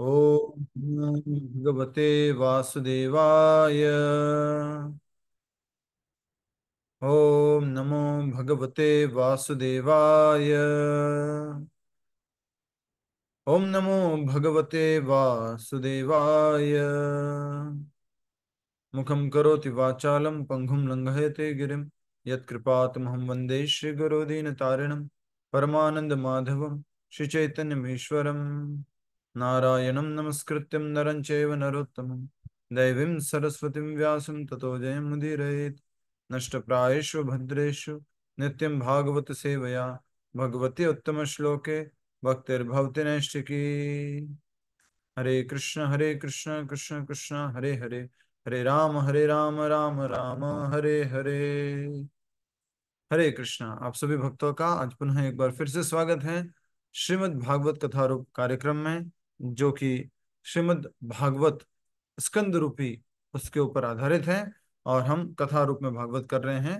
ॐ भगवते वासुदेवाय ॐ नमो भगवते वासुदेवाय ॐ नमो भगवते वासुदेवाय मुखं करोति वाचालं पङ्गुं लङ्घयते गिरिं यत्कृपातमहं वन्दे श्रीगुरुदीनतारिणं परमानन्दमाधवं श्रीचैतन्यमीश्वरम् नारायण नमस्कृत्यं नरं चैव नरोत्तमं सरस्वती सरस्वतीं व्यासं ततो जयमुदीरयेत् नष्टप्रायेषु भद्रेशु नित्यं सेवया भगवती श्लोके भक्तिर्भवती नैष्टिकी हरे कृष्ण हरे कृष्ण कृष्ण कृष्ण हरे हरे हरे राम हरे राम राम राम हरे हरे हरे कृष्णा आप सभी भक्तों का आज पुनः एक बार फिर से स्वागत है श्रीमद् भागवत कथा रूप कार्यक्रम में जो कि श्रीमद् भागवत स्कंद रूपी उसके ऊपर आधारित है और हम कथा रूप में भागवत कर रहे हैं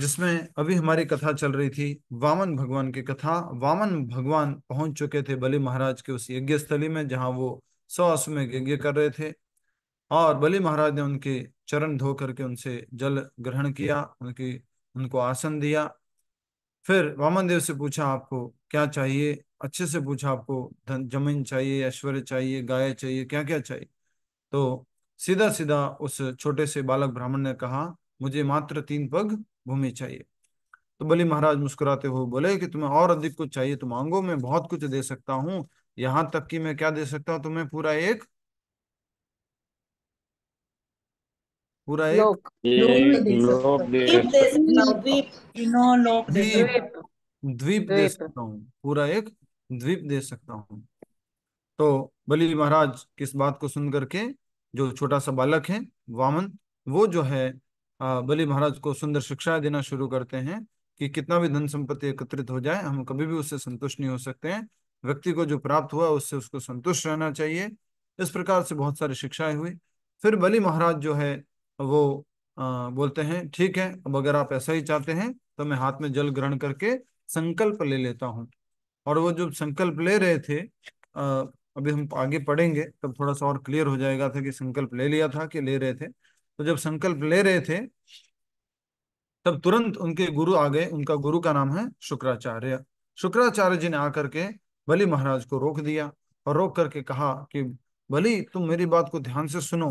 जिसमें अभी हमारी कथा चल रही थी वामन भगवान की कथा वामन भगवान पहुंच चुके थे बलि महाराज के उस यज्ञ स्थली में जहां वो सौ में यज्ञ कर रहे थे और बलि महाराज ने उनके चरण धो करके उनसे जल ग्रहण किया उनकी उनको आसन दिया फिर वामन देव से पूछा आपको क्या चाहिए अच्छे से पूछा आपको धन जमीन चाहिए ऐश्वर्य चाहिए गाय चाहिए क्या क्या चाहिए तो सीधा सीधा उस छोटे से बालक ब्राह्मण ने कहा मुझे मात्र तीन पग भूमि चाहिए तो बलि महाराज मुस्कुराते हुए बोले कि तुम्हें और अधिक कुछ चाहिए तो मांगो मैं बहुत कुछ दे सकता हूँ यहाँ तक कि मैं क्या दे सकता हूँ तुम्हें पूरा एक पूरा एक लोक लोक सकता हूँ द्वीप नो लोक द्वीप दे सकता हूँ पूरा एक द्वीप दे सकता हूँ तो बलि महाराज किस बात को सुन करके जो छोटा सा बालक है वामन वो जो है बलि महाराज को सुंदर शिक्षा देना शुरू करते हैं कि कितना भी धन संपत्ति एकत्रित हो जाए हम कभी भी उससे संतुष्ट नहीं हो सकते हैं व्यक्ति को जो प्राप्त हुआ उससे उसको संतुष्ट रहना चाहिए इस प्रकार से बहुत सारी शिक्षाएं हुई फिर बलि महाराज जो है वो आ, बोलते हैं ठीक है अब अगर आप ऐसा ही चाहते हैं तो मैं हाथ में जल ग्रहण करके संकल्प ले लेता हूँ और वो जो संकल्प ले रहे थे आ, अभी हम आगे पढ़ेंगे तब थोड़ा सा और क्लियर हो जाएगा था कि संकल्प ले लिया था कि ले रहे थे तो जब संकल्प ले रहे थे तब तुरंत उनके गुरु आ गए उनका गुरु का नाम है शुक्राचार्य शुक्राचार्य जी ने आकर के बलि महाराज को रोक दिया और रोक करके कहा कि बलि तुम मेरी बात को ध्यान से सुनो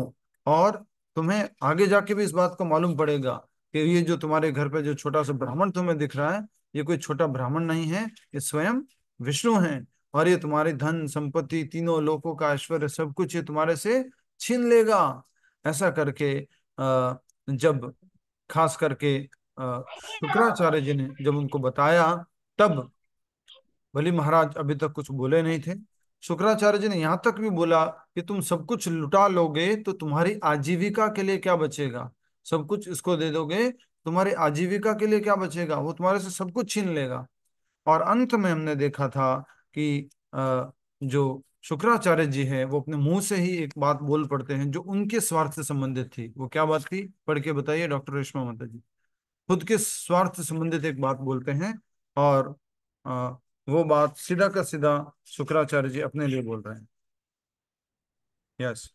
और तुम्हें आगे जाके भी इस बात को मालूम पड़ेगा कि ये जो तुम्हारे घर पे जो छोटा सा ब्राह्मण तुम्हें दिख रहा है ये कोई छोटा ब्राह्मण नहीं है ये स्वयं विष्णु हैं और ये तुम्हारे धन संपत्ति तीनों लोगों का ऐश्वर्य सब कुछ ये तुम्हारे से छीन लेगा ऐसा करके जब खास करके शुक्राचार्य जी ने जब उनको बताया तब भली महाराज अभी तक कुछ बोले नहीं थे शुक्राचार्य जी ने यहां तक भी बोला कि तुम सब कुछ लुटा लोगे तो तुम्हारी आजीविका के लिए क्या बचेगा सब कुछ इसको दे दोगे तुम्हारी आजीविका के लिए क्या बचेगा वो तुम्हारे से सब कुछ छीन लेगा और अंत में हमने देखा था कि जो शुक्राचार्य जी है वो अपने मुंह से ही एक बात बोल पड़ते हैं जो उनके स्वार्थ से संबंधित थी वो क्या बात थी पढ़ के बताइए डॉक्टर रेशमा माता जी खुद के स्वार्थ से संबंधित एक बात बोलते हैं और वो बात सीधा का सीधा शुक्राचार्य जी अपने लिए बोल रहे हैं यस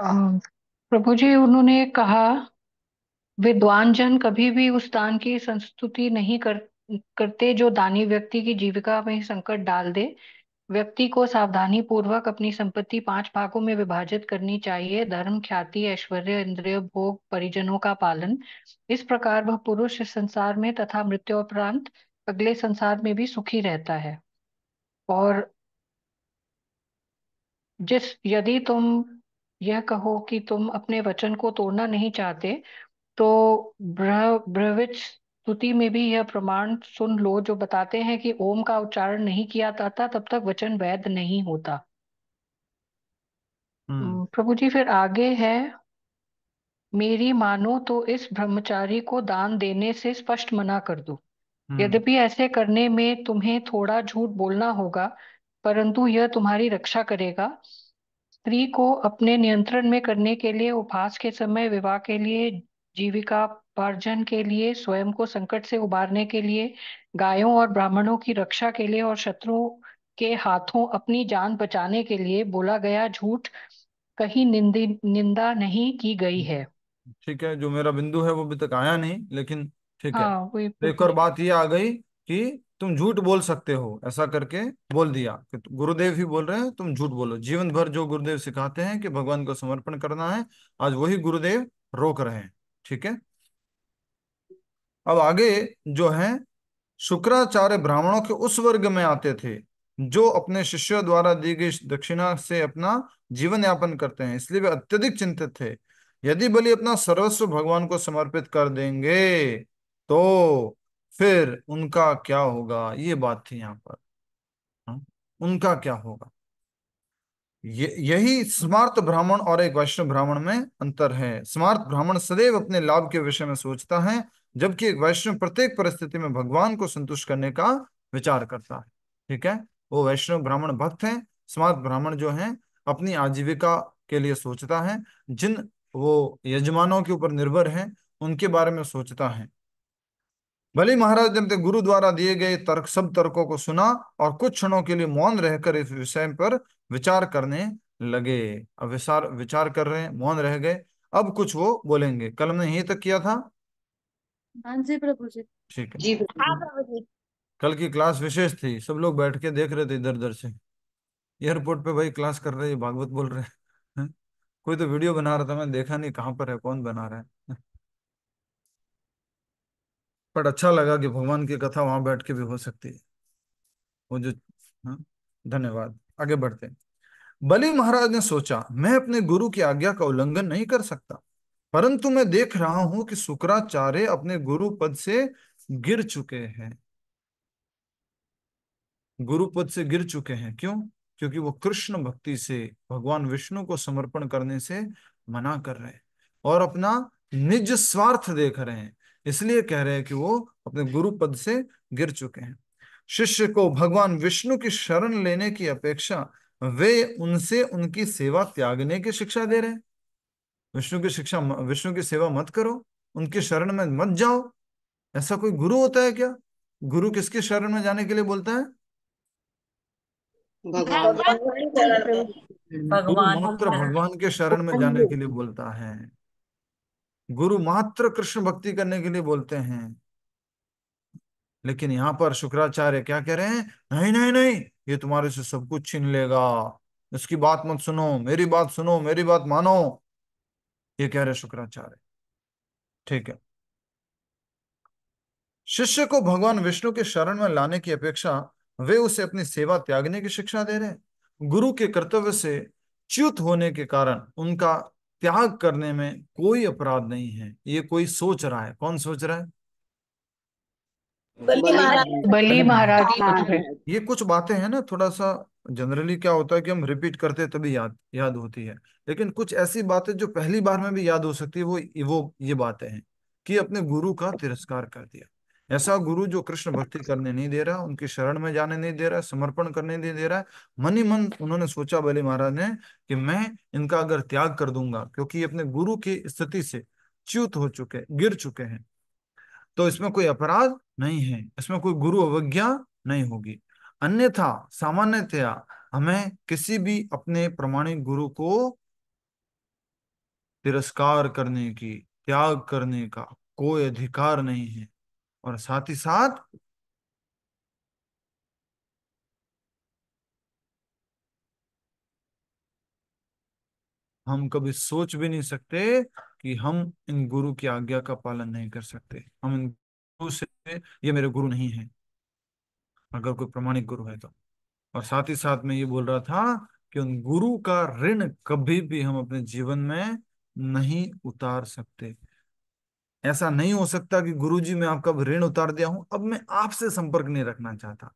प्रभु जी उन्होंने कहा विद्वान जन कभी भी उस दान की संस्तुति नहीं कर करते जो दानी व्यक्ति की जीविका में संकट डाल दे व्यक्ति को सावधानी पूर्वक अपनी संपत्ति पांच भागों में विभाजित करनी चाहिए धर्म ख्याति ऐश्वर्य इंद्रिय भोग परिजनों का पालन इस प्रकार वह पुरुष संसार में तथा मृत्यु उपरांत अगले संसार में भी सुखी रहता है और जिस यदि तुम यह कहो कि तुम अपने वचन को तोड़ना नहीं चाहते तो ब्रविच स्तुति में भी यह प्रमाण सुन लो जो बताते हैं कि ओम का उच्चारण नहीं किया जाता तब तक वचन वैध नहीं होता हम्म। प्रभु जी फिर आगे है मेरी मानो तो इस ब्रह्मचारी को दान देने से स्पष्ट मना कर दो हम्म। यद्यपि ऐसे करने में तुम्हें थोड़ा झूठ बोलना होगा परंतु यह तुम्हारी रक्षा करेगा स्त्री को अपने नियंत्रण में करने के लिए उपवास के समय विवाह के लिए जीविकापार्जन के लिए स्वयं को संकट से उबारने के लिए गायों और ब्राह्मणों की रक्षा के लिए और शत्रुओं के हाथों अपनी जान बचाने के लिए बोला गया झूठ कहीं निंदी निंदा नहीं की गई है ठीक है जो मेरा बिंदु है वो अभी तक आया नहीं लेकिन ठीक है हाँ वही तो एक और बात ये आ गई कि तुम झूठ बोल सकते हो ऐसा करके बोल दिया कि गुरुदेव ही बोल रहे हैं तुम झूठ बोलो जीवन भर जो गुरुदेव सिखाते हैं कि भगवान को समर्पण करना है आज वही गुरुदेव रोक रहे हैं ठीक है अब आगे जो है शुक्राचार्य ब्राह्मणों के उस वर्ग में आते थे जो अपने शिष्यों द्वारा दी गई दक्षिणा से अपना जीवन यापन करते हैं इसलिए वे अत्यधिक चिंतित थे यदि बलि अपना सर्वस्व भगवान को समर्पित कर देंगे तो फिर उनका क्या होगा ये बात थी यहाँ पर हा? उनका क्या होगा ये यही स्मार्त ब्राह्मण और एक वैष्णव ब्राह्मण में अंतर है स्मार्त ब्राह्मण सदैव अपने लाभ के विषय में सोचता है जबकि एक वैष्णव प्रत्येक परिस्थिति में भगवान को संतुष्ट करने का विचार करता है ठीक है वो वैष्णव ब्राह्मण भक्त है स्मार्त ब्राह्मण जो है अपनी आजीविका के लिए सोचता है जिन वो यजमानों के ऊपर निर्भर है उनके बारे में सोचता है बली महाराज दमते गुरु द्वारा दिए गए तर्क सब तर्कों को सुना और कुछ क्षणों के लिए मौन रहकर इस विषय पर विचार करने लगे अब विचार विचार कर रहे हैं मौन रह गए अब कुछ वो बोलेंगे कल हमने यही तक किया था हाँ जी प्रभु जी ठीक है हाँ, कल की क्लास विशेष थी सब लोग बैठ के देख रहे थे इधर उधर से एयरपोर्ट पे भाई क्लास कर रहे भागवत बोल रहे हैं हाँ? कोई तो वीडियो बना रहा था मैं देखा नहीं कहाँ पर है कौन बना रहा है बट अच्छा लगा कि भगवान की कथा वहां बैठ के भी हो सकती है वो जो हाँ धन्यवाद आगे बढ़ते हैं बलि महाराज ने सोचा मैं अपने गुरु की आज्ञा का उल्लंघन नहीं कर सकता परंतु मैं देख रहा हूं कि शुक्राचार्य अपने गुरु पद से गिर चुके हैं गुरु पद से गिर चुके हैं क्यों क्योंकि वो कृष्ण भक्ति से भगवान विष्णु को समर्पण करने से मना कर रहे हैं और अपना निज स्वार्थ देख रहे हैं इसलिए कह रहे हैं कि वो अपने गुरु पद से गिर चुके हैं शिष्य को भगवान विष्णु की शरण लेने की अपेक्षा वे उनसे उनकी सेवा त्यागने की शिक्षा दे रहे हैं विष्णु की शिक्षा विष्णु की सेवा मत करो उनकी शरण में मत जाओ ऐसा कोई गुरु होता है क्या गुरु किसकी शरण में जाने के लिए बोलता है भगवान भगवान के शरण में जाने के लिए बोलता है गुरु मात्र कृष्ण भक्ति करने के लिए बोलते हैं लेकिन यहाँ पर शुक्राचार्य क्या कह रहे हैं नहीं नहीं नहीं ये तुम्हारे से सब कुछ छीन लेगा उसकी बात मत सुनो मेरी बात सुनो मेरी बात मानो ये कह रहे शुक्राचार्य ठीक है शिष्य को भगवान विष्णु के शरण में लाने की अपेक्षा वे उसे अपनी सेवा त्यागने की शिक्षा दे रहे हैं गुरु के कर्तव्य से च्युत होने के कारण उनका त्याग करने में कोई अपराध नहीं है ये कोई सोच रहा है कौन सोच रहा है बलि महाराज ये कुछ बातें हैं ना थोड़ा सा जनरली क्या होता है कि हम रिपीट करते तभी याद याद होती है लेकिन कुछ ऐसी बातें जो पहली बार में भी याद हो सकती है वो वो ये बातें हैं कि अपने गुरु का तिरस्कार कर दिया ऐसा गुरु जो कृष्ण भक्ति करने नहीं दे रहा उनके शरण में जाने नहीं दे रहा समर्पण करने नहीं दे रहा मन ही मन उन्होंने सोचा बलि महाराज ने कि मैं इनका अगर त्याग कर दूंगा क्योंकि ये अपने गुरु की स्थिति से च्युत हो चुके गिर चुके हैं तो इसमें कोई अपराध नहीं है इसमें कोई गुरु अवज्ञा नहीं होगी अन्यथा सामान्यतया हमें किसी भी अपने प्रमाणिक गुरु को तिरस्कार करने की त्याग करने का कोई अधिकार नहीं है और साथ ही साथ हम कभी सोच भी नहीं सकते कि हम इन गुरु की आज्ञा का पालन नहीं कर सकते हम इन गुरु से ये मेरे गुरु नहीं है अगर कोई प्रमाणिक गुरु है तो और साथ ही साथ मैं ये बोल रहा था कि उन गुरु का ऋण कभी भी हम अपने जीवन में नहीं उतार सकते ऐसा नहीं हो सकता कि गुरुजी मैं आपका ऋण उतार दिया हूं अब मैं आपसे संपर्क नहीं रखना चाहता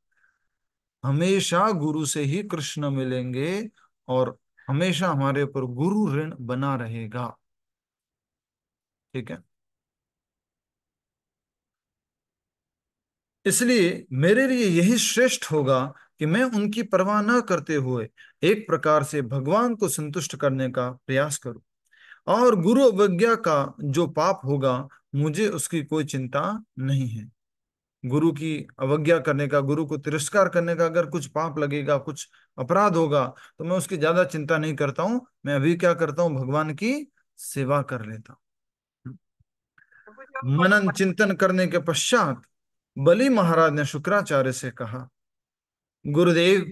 हमेशा गुरु से ही कृष्ण मिलेंगे और हमेशा हमारे ऊपर गुरु ऋण बना रहेगा ठीक है इसलिए मेरे लिए यही श्रेष्ठ होगा कि मैं उनकी परवाह न करते हुए एक प्रकार से भगवान को संतुष्ट करने का प्रयास करूं और गुरु अवज्ञा का जो पाप होगा मुझे उसकी कोई चिंता नहीं है गुरु की अवज्ञा करने का गुरु को तिरस्कार करने का अगर कुछ पाप लगेगा कुछ अपराध होगा तो मैं उसकी ज्यादा चिंता नहीं करता हूं मैं अभी क्या करता हूं भगवान की सेवा कर लेता हूं मनन चिंतन करने के पश्चात बलि महाराज ने शुक्राचार्य से कहा गुरुदेव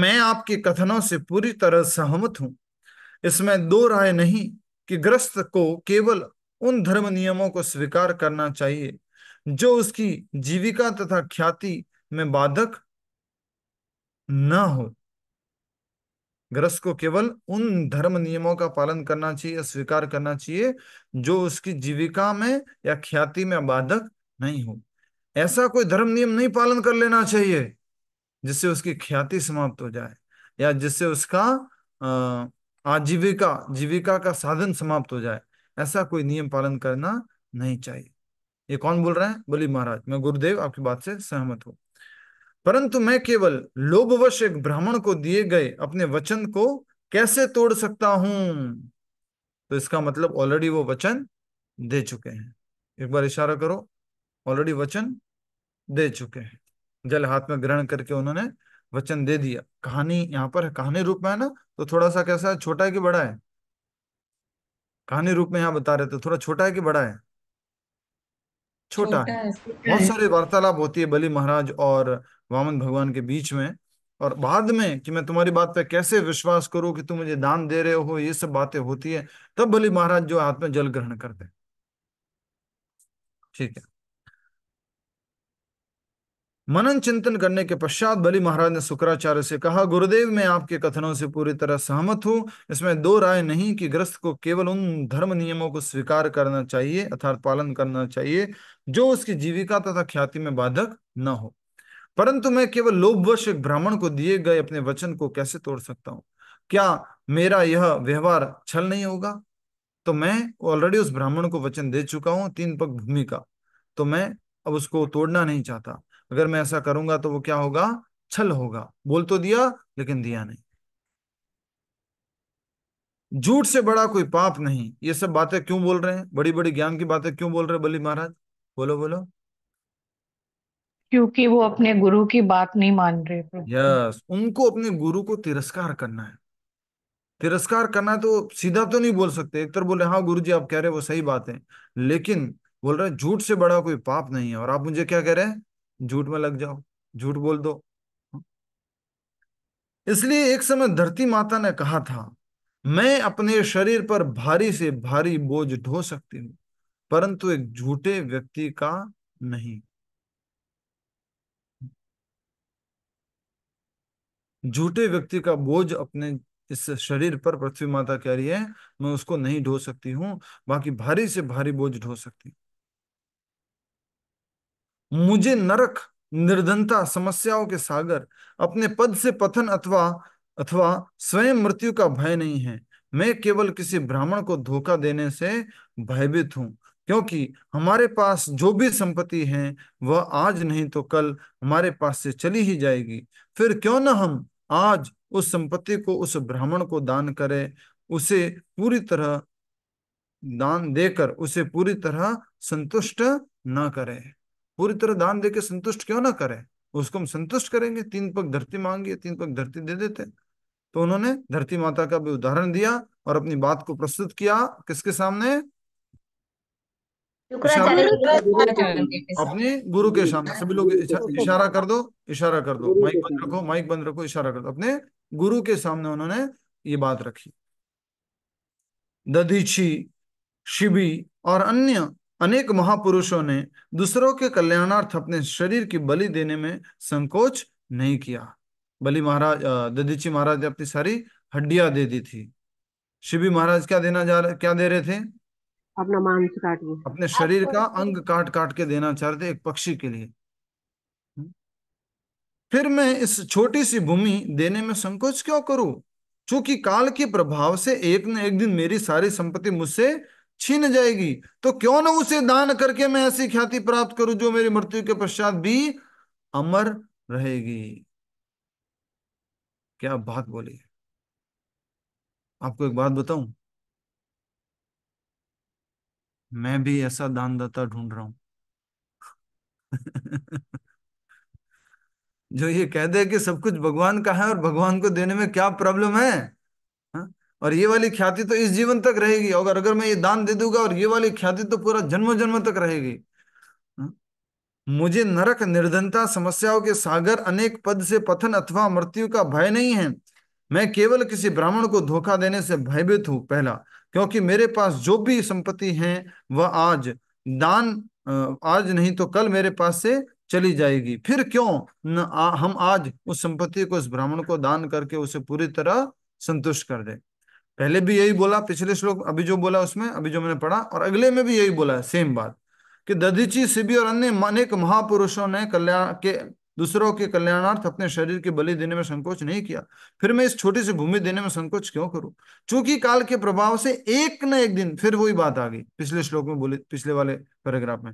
मैं आपके कथनों से पूरी तरह सहमत हूं इसमें दो राय नहीं कि ग्रस्त को केवल उन धर्म नियमों को स्वीकार करना चाहिए जो उसकी जीविका तथा ख्याति में बाधक न हो ग्रस्त को केवल उन धर्म नियमों का पालन करना चाहिए स्वीकार करना चाहिए जो उसकी जीविका में या ख्याति में बाधक नहीं हो ऐसा कोई धर्म नियम नहीं पालन कर लेना चाहिए जिससे उसकी ख्याति समाप्त हो जाए या जिससे उसका अः आजीविका हाँ, जीविका का साधन समाप्त हो जाए ऐसा कोई नियम पालन करना नहीं चाहिए ये कौन बोल रहा है बोली महाराज मैं गुरुदेव आपकी बात से सहमत हूं परंतु मैं केवल लोभवश एक ब्राह्मण को दिए गए अपने वचन को कैसे तोड़ सकता हूं तो इसका मतलब ऑलरेडी वो वचन दे चुके हैं एक बार इशारा करो ऑलरेडी वचन दे चुके हैं जल हाथ में ग्रहण करके उन्होंने वचन दे दिया कहानी यहाँ पर है कहानी रूप में है ना तो थोड़ा सा कैसा है छोटा है कि बड़ा है कहानी रूप में यहाँ बता रहे थे थोड़ा छोटा है कि बड़ा है छोटा है बहुत सारे वार्तालाप होती है बलि महाराज और वामन भगवान के बीच में और बाद में कि मैं तुम्हारी बात पे कैसे विश्वास करूं कि तुम मुझे दान दे रहे हो ये सब बातें होती है तब बलि महाराज जो हाथ में जल ग्रहण करते ठीक है मनन चिंतन करने के पश्चात बलि महाराज ने शुक्राचार्य से कहा गुरुदेव मैं आपके कथनों से पूरी तरह सहमत हूँ इसमें दो राय नहीं कि ग्रस्त को केवल उन धर्म नियमों को स्वीकार करना चाहिए अर्थात पालन करना चाहिए जो उसकी जीविका तथा ख्याति में बाधक न हो परंतु मैं केवल लोभवश एक ब्राह्मण को दिए गए अपने वचन को कैसे तोड़ सकता हूँ क्या मेरा यह व्यवहार छल नहीं होगा तो मैं ऑलरेडी उस ब्राह्मण को वचन दे चुका हूं तीन पग भूमि का तो मैं अब उसको तोड़ना नहीं चाहता अगर मैं ऐसा करूंगा तो वो क्या होगा छल होगा बोल तो दिया लेकिन दिया नहीं झूठ से बड़ा कोई पाप नहीं ये सब बातें क्यों बोल रहे हैं बड़ी बड़ी ज्ञान की बातें क्यों बोल रहे हैं बलि महाराज बोलो बोलो क्योंकि वो अपने गुरु की बात नहीं मान रहे यस उनको अपने गुरु को तिरस्कार करना है तिरस्कार करना तो सीधा तो नहीं बोल सकते एक तरफ बोले हाँ गुरु जी आप कह रहे हैं वो सही बात है लेकिन बोल रहे झूठ से बड़ा कोई पाप नहीं है और आप मुझे क्या कह रहे हैं झूठ में लग जाओ झूठ बोल दो इसलिए एक समय धरती माता ने कहा था मैं अपने शरीर पर भारी से भारी बोझ ढो सकती हूं परंतु एक झूठे व्यक्ति का नहीं झूठे व्यक्ति का बोझ अपने इस शरीर पर पृथ्वी माता कह रही है मैं उसको नहीं ढो सकती हूँ बाकी भारी से भारी बोझ ढो सकती हूं मुझे नरक निर्धनता समस्याओं के सागर अपने पद से पथन अथवा अथवा स्वयं मृत्यु का भय नहीं है मैं केवल किसी ब्राह्मण को धोखा देने से भयभीत हूँ क्योंकि हमारे पास जो भी संपत्ति है वह आज नहीं तो कल हमारे पास से चली ही जाएगी फिर क्यों ना हम आज उस संपत्ति को उस ब्राह्मण को दान करें उसे पूरी तरह दान देकर उसे पूरी तरह संतुष्ट न करें पूरी तरह दान देके संतुष्ट क्यों ना करें उसको हम संतुष्ट करेंगे तीन पग धरती मांगी तीन पग धरती दे देते तो उन्होंने धरती माता का भी उदाहरण दिया और अपनी बात को प्रस्तुत किया किसके सामने अपने गुरु के सामने सभी लोग इशारा कर दो इशारा कर दो माइक बंद रखो माइक बंद रखो इशारा कर दो अपने गुरु के सामने उन्होंने ये बात रखी दधीची शिबी और अन्य अनेक महापुरुषों ने दूसरों के कल्याणार्थ अपने शरीर की बलि देने में संकोच नहीं किया बलि महाराज ददीची महाराज ने अपनी सारी हड्डियां दे दी थी शिवी महाराज क्या देना जा रहे क्या दे रहे थे अपना मांस काट अपने शरीर का अंग काट काट के देना चाह रहे थे एक पक्षी के लिए हम्म। फिर मैं इस छोटी सी भूमि देने में संकोच क्यों करूं चूंकि काल के प्रभाव से एक न एक दिन मेरी सारी संपत्ति मुझसे छीन जाएगी तो क्यों ना उसे दान करके मैं ऐसी ख्याति प्राप्त करूं जो मेरी मृत्यु के पश्चात भी अमर रहेगी क्या बात बोली आपको एक बात बताऊं मैं भी ऐसा दानदाता ढूंढ रहा हूं जो ये कह दे कि सब कुछ भगवान का है और भगवान को देने में क्या प्रॉब्लम है और ये वाली ख्याति तो इस जीवन तक रहेगी और अगर मैं ये दान दे दूंगा और ये वाली ख्याति तो पूरा जन्म जन्म तक रहेगी हाँ? मुझे नरक निर्धनता समस्याओं के सागर अनेक पद से पथन अथवा मृत्यु का भय नहीं है मैं केवल किसी ब्राह्मण को धोखा देने से भयभीत हूं पहला क्योंकि मेरे पास जो भी संपत्ति है वह आज दान आज नहीं तो कल मेरे पास से चली जाएगी फिर क्यों न आ, हम आज उस संपत्ति को उस ब्राह्मण को दान करके उसे पूरी तरह संतुष्ट कर दे पहले भी यही बोला पिछले श्लोक अभी जो बोला उसमें अभी जो मैंने पढ़ा और अगले में भी यही बोला है सेम बात कि दधीची सिबी और अन्य अनेक महापुरुषों ने कल्याण के दूसरों के कल्याणार्थ अपने शरीर के बलि देने में संकोच नहीं किया फिर मैं इस छोटी सी भूमि देने में संकोच क्यों करूं चूंकि काल के प्रभाव से एक न एक दिन फिर वही बात आ गई पिछले श्लोक में बोले पिछले वाले पैराग्राफ में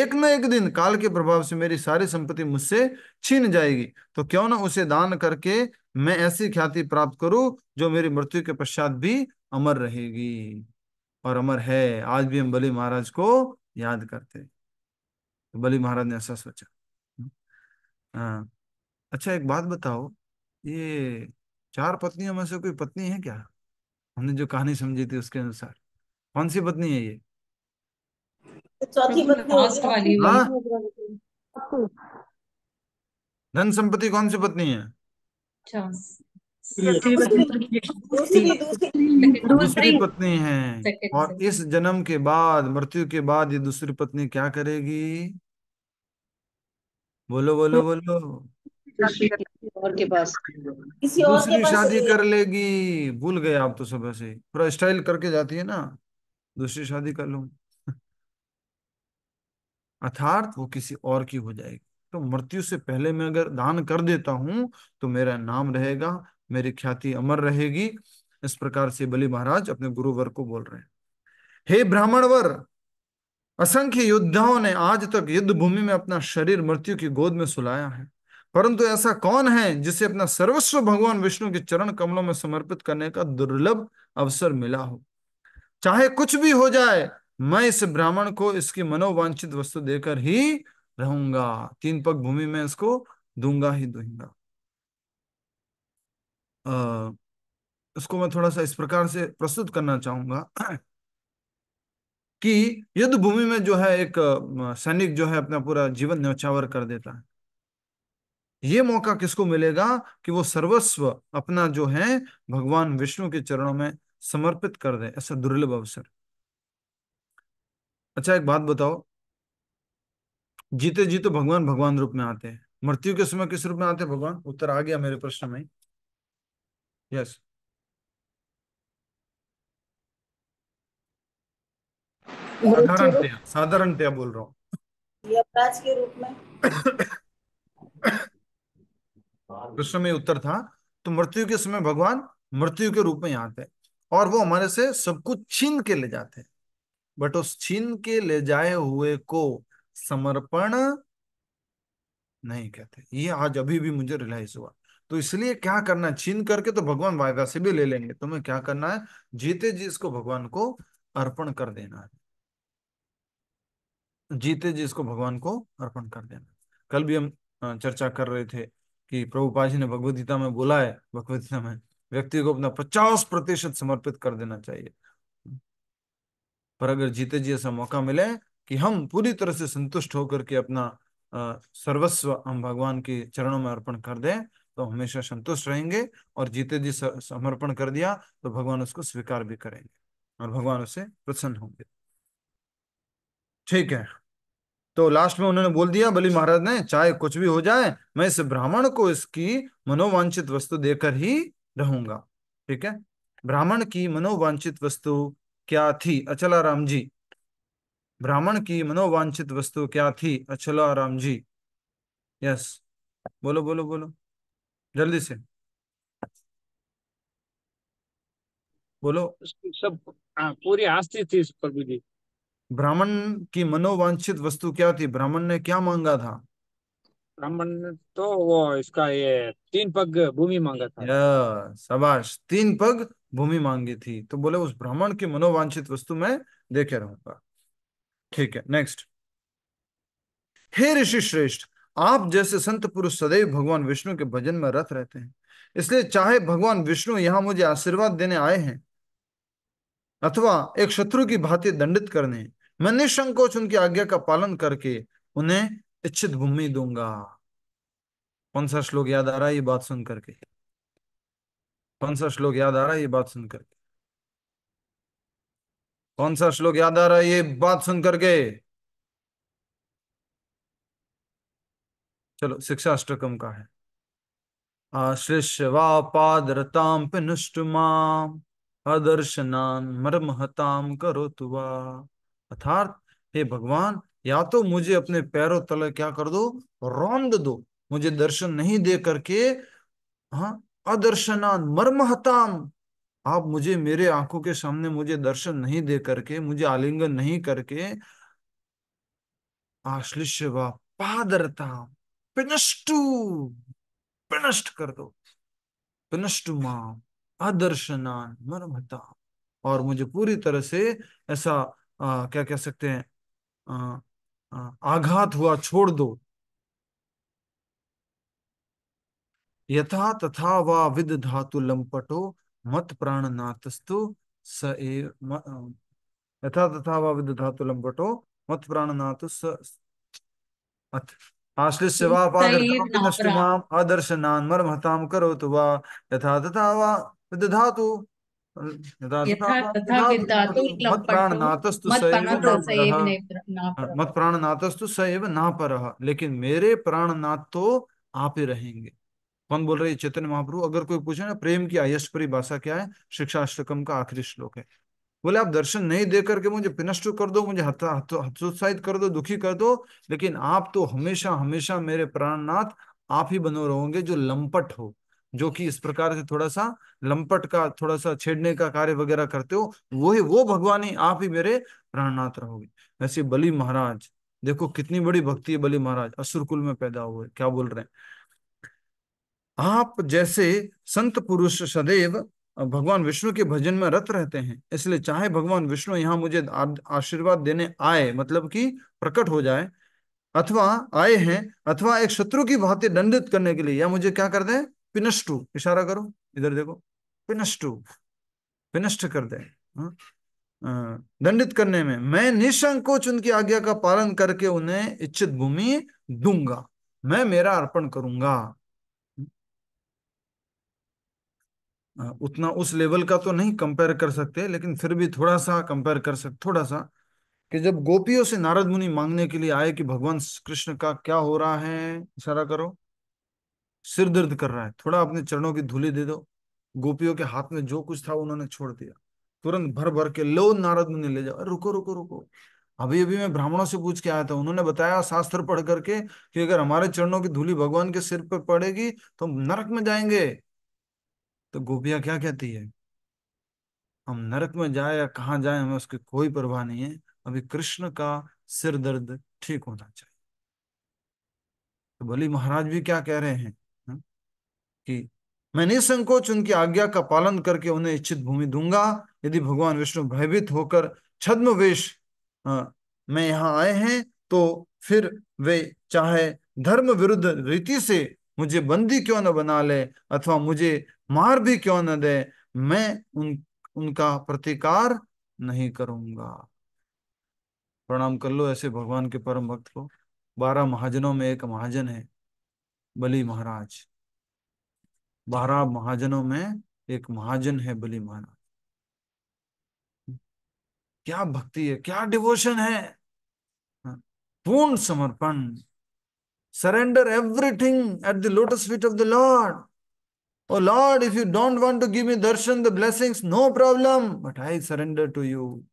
एक न एक दिन काल के प्रभाव से मेरी सारी संपत्ति मुझसे छीन जाएगी तो क्यों ना उसे दान करके मैं ऐसी ख्याति प्राप्त करूं जो मेरी मृत्यु के पश्चात भी अमर रहेगी और अमर है आज भी हम बलि महाराज को याद करते तो बलि महाराज ने ऐसा सोचा हाँ। अच्छा एक बात बताओ ये चार पत्नियों में से कोई पत्नी है क्या हमने जो कहानी समझी थी उसके अनुसार कौन सी पत्नी है ये तो चौथी पत्नी हाँ। धन संपत्ति कौन सी पत्नी है अच्छा। तो दूसरी पत्नी है और इस जन्म के बाद मृत्यु के बाद ये दूसरी पत्नी क्या करेगी बोलो बोलो बोलो किसी और के पास शादी कर लेगी भूल गए आप तो सब ऐसे पूरा स्टाइल करके जाती है ना दूसरी शादी कर लो अर्थात वो किसी और की हो जाएगी तो मृत्यु से पहले मैं अगर दान कर देता हूँ तो मेरा नाम रहेगा मेरी ख्याति अमर रहेगी इस प्रकार से बलि महाराज अपने गुरुवर को बोल रहे हैं हे ब्राह्मणवर असंख्य योद्धाओं ने आज तक युद्ध भूमि में अपना शरीर मृत्यु की गोद में सुलाया है परंतु ऐसा कौन है जिसे अपना सर्वस्व भगवान विष्णु के चरण कमलों में समर्पित करने का दुर्लभ अवसर मिला हो चाहे कुछ भी हो जाए मैं इस ब्राह्मण को इसकी मनोवांछित वस्तु देकर ही रहूंगा तीन पग भूमि में इसको दूंगा ही दूंगा अः इसको मैं थोड़ा सा इस प्रकार से प्रस्तुत करना चाहूंगा कि युद्ध भूमि में जो है एक सैनिक जो है अपना पूरा जीवन न्यौछावर कर देता है ये मौका किसको मिलेगा कि वो सर्वस्व अपना जो है भगवान विष्णु के चरणों में समर्पित कर दे ऐसा दुर्लभ अवसर अच्छा एक बात बताओ जीते जीते तो भगवान भगवान रूप में आते हैं मृत्यु के समय किस रूप में आते हैं भगवान उत्तर आ गया मेरे प्रश्न में यस साधारणतया साधारणतया बोल रहा हूँ प्रश्न में में उत्तर था तो मृत्यु के समय भगवान मृत्यु के रूप में आते हैं और वो हमारे से सब कुछ छीन के ले जाते हैं बट उस छीन के ले जाए हुए को समर्पण नहीं कहते ये आज अभी भी मुझे रिलाइज हुआ तो इसलिए क्या करना है छीन करके तो भगवान से भी ले लेंगे तुम्हें क्या करना है जीते जी इसको भगवान को अर्पण कर देना है जीते जी इसको भगवान को अर्पण कर देना कल भी हम चर्चा कर रहे थे कि प्रभु जी ने भगवदगीता में बोला है भगवदगीता में व्यक्ति को अपना पचास प्रतिशत समर्पित कर देना चाहिए पर अगर जीते जी ऐसा मौका मिले कि हम पूरी तरह से संतुष्ट होकर के अपना सर्वस्व हम भगवान के चरणों में अर्पण कर दें तो हमेशा संतुष्ट रहेंगे और जीते जी समर्पण कर दिया तो भगवान उसको स्वीकार भी करेंगे और भगवान उसे प्रसन्न होंगे ठीक है तो लास्ट में उन्होंने बोल दिया बलि महाराज ने चाहे कुछ भी हो जाए मैं इस ब्राह्मण को इसकी मनोवांछित वस्तु देकर ही रहूंगा ठीक है ब्राह्मण की मनोवांछित वस्तु क्या थी अचला राम जी ब्राह्मण की मनोवांछित वस्तु क्या थी अच्छा राम जी यस बोलो बोलो बोलो जल्दी से बोलो सब हाँ, पूरी आस्ती थी प्रभु जी ब्राह्मण की मनोवांछित वस्तु क्या थी ब्राह्मण ने क्या मांगा था ब्राह्मण ने तो वो इसका ये तीन पग भूमि मांगा था शाबाश तीन पग भूमि मांगी थी तो बोले उस ब्राह्मण की मनोवांछित वस्तु मैं देखे रहूंगा ठीक है नेक्स्ट हे ऋषि श्रेष्ठ आप जैसे संत पुरुष सदैव भगवान विष्णु के भजन में रथ रहते हैं इसलिए चाहे भगवान विष्णु यहां मुझे आशीर्वाद देने आए हैं अथवा एक शत्रु की भांति दंडित करने मैं निसंकोच उनकी आज्ञा का पालन करके उन्हें इच्छित भूमि दूंगा कौन सा श्लोक याद आ रहा है ये बात सुन करके कौन सा श्लोक याद आ रहा है ये बात सुन करके कौन सा श्लोक याद आ रहा है ये बात सुन करके चलो अष्टकम का है आश्रिष्वा पादरताम पिनुष्टुमाम अदर्शनान मर्महताम करो तुवा अर्थात हे भगवान या तो मुझे अपने पैरों तले क्या कर दो रौंद दो मुझे दर्शन नहीं दे करके हाँ अदर्शनान मर्महताम आप मुझे मेरे आंखों के सामने मुझे दर्शन नहीं दे करके मुझे आलिंगन नहीं करके आश्लिष्य पादरता पिनष्टु पिनष्ट कर दो पिनष्टु माम अदर्शनान मरमता और मुझे पूरी तरह से ऐसा आ, क्या कह सकते हैं आघात हुआ छोड़ दो यथा तथा वा विद धातु लंपटो मत प्राण नातस्तु स एव यथा तथा वा विदधातु लंबटो मत प्राण नातु स अथ आश्लिष्य वा पादर्शनाम् अदर्शनान् मर्महतां करोतु वा यथा तथा वा विदधातु मत प्राणनाथस्तु स एव ना पर लेकिन मेरे प्राण नाथ तो आप ही रहेंगे कौन बोल रहे हैं चैतन्य महाप्रभु अगर कोई पूछे ना प्रेम की आयस्ट परिभाषा क्या है अष्टकम का आखिरी श्लोक है बोले आप दर्शन नहीं दे करके मुझे पिनष्ट कर दो मुझे हतोत्साहित कर दो दुखी कर दो लेकिन आप तो हमेशा हमेशा मेरे प्राणनाथ आप ही बनो रहोगे जो लंपट हो जो कि इस प्रकार से थोड़ा सा लंपट का थोड़ा सा छेड़ने का कार्य वगैरह करते हो वो ही वो भगवान ही आप ही मेरे प्राणनाथ रहोगे वैसे बलि महाराज देखो कितनी बड़ी भक्ति है बलि महाराज असुरकुल में पैदा हुए क्या बोल रहे हैं आप जैसे संत पुरुष सदैव भगवान विष्णु के भजन में रत रहते हैं इसलिए चाहे भगवान विष्णु यहाँ मुझे आशीर्वाद देने आए मतलब कि प्रकट हो जाए अथवा आए हैं अथवा एक शत्रु की भांति दंडित करने के लिए या मुझे क्या कर दे पिनष्टु इशारा करो इधर देखो पिनष्टु पिनष्ट कर दे हाँ, दंडित करने में मैं निसंकोच उनकी आज्ञा का पालन करके उन्हें इच्छित भूमि दूंगा मैं मेरा अर्पण करूंगा हाँ, उतना उस लेवल का तो नहीं कंपेयर कर सकते लेकिन फिर भी थोड़ा सा कंपेयर कर सकते थोड़ा सा कि जब गोपियों से नारद मुनि मांगने के लिए आए कि भगवान कृष्ण का क्या हो रहा है इशारा करो सिर दर्द कर रहा है थोड़ा अपने चरणों की धूली दे दो गोपियों के हाथ में जो कुछ था उन्होंने छोड़ दिया तुरंत भर भर के लो नारद मुनि ले जाओ रुको रुको रुको अभी अभी मैं ब्राह्मणों से पूछ के आया था उन्होंने बताया शास्त्र पढ़ करके कि अगर हमारे चरणों की धूली भगवान के सिर पर पड़ेगी तो हम नरक में जाएंगे तो गोपिया क्या कहती है हम नरक में जाए या कहा जाए हमें उसकी कोई परवाह नहीं है अभी कृष्ण का सिर दर्द ठीक होना चाहिए तो बलि महाराज भी क्या कह रहे हैं हा? कि मैं निसंकोच उनकी आज्ञा का पालन करके उन्हें इच्छित भूमि दूंगा यदि भगवान विष्णु भयभीत होकर वेश में यहाँ आए हैं तो फिर वे चाहे धर्म विरुद्ध रीति से मुझे बंदी क्यों न बना ले अथवा मुझे मार भी क्यों न दे मैं उन उनका प्रतिकार नहीं करूंगा प्रणाम कर लो ऐसे भगवान के परम भक्त को बारह महाजनों में एक महाजन है बलि महाराज बारह महाजनों में एक महाजन है बलि महाराज क्या भक्ति है क्या डिवोशन है हाँ, पूर्ण समर्पण Surrender everything at the lotus feet of the Lord. Oh Lord, if you don't want to give me darshan, the blessings, no problem, but I surrender to you.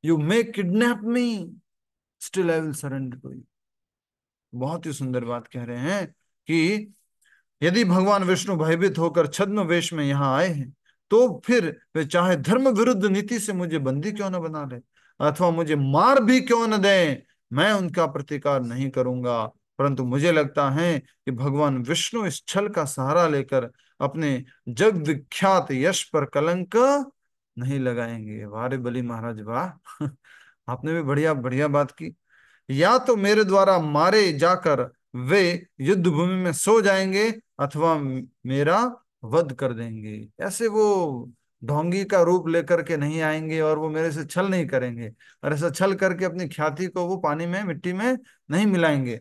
You may kidnap me, still I will surrender to you. बहुत ही सुंदर बात कह रहे हैं कि यदि भगवान विष्णु भयभीत होकर छद्म वेश में यहाँ आए हैं तो फिर वे चाहे धर्म विरुद्ध नीति से मुझे बंदी क्यों न बना ले अथवा मुझे मार भी क्यों न दें मैं उनका प्रतिकार नहीं करूंगा परंतु मुझे लगता है कि भगवान विष्णु इस छल का सहारा लेकर अपने जग विख्यात यश पर कलंक नहीं लगाएंगे वारे बली महाराज वाह आपने भी बढ़िया बढ़िया बात की या तो मेरे द्वारा मारे जाकर वे युद्ध भूमि में सो जाएंगे अथवा मेरा वध कर देंगे ऐसे वो ढोंगी का रूप लेकर के नहीं आएंगे और वो मेरे से छल नहीं करेंगे और ऐसा छल करके अपनी ख्याति को वो पानी में मिट्टी में नहीं मिलाएंगे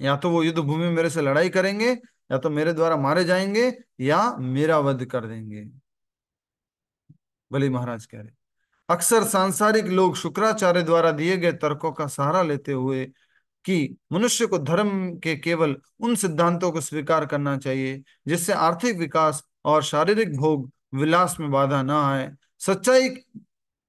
या तो वो युद्ध भूमि मेरे से लड़ाई करेंगे या तो मेरे द्वारा मारे जाएंगे या मेरा वध कर देंगे बलि महाराज कह रहे अक्सर सांसारिक लोग शुक्राचार्य द्वारा दिए गए तर्कों का सहारा लेते हुए कि मनुष्य को धर्म के केवल उन सिद्धांतों को स्वीकार करना चाहिए जिससे आर्थिक विकास और शारीरिक भोग विलास में बाधा ना आए सच्चाई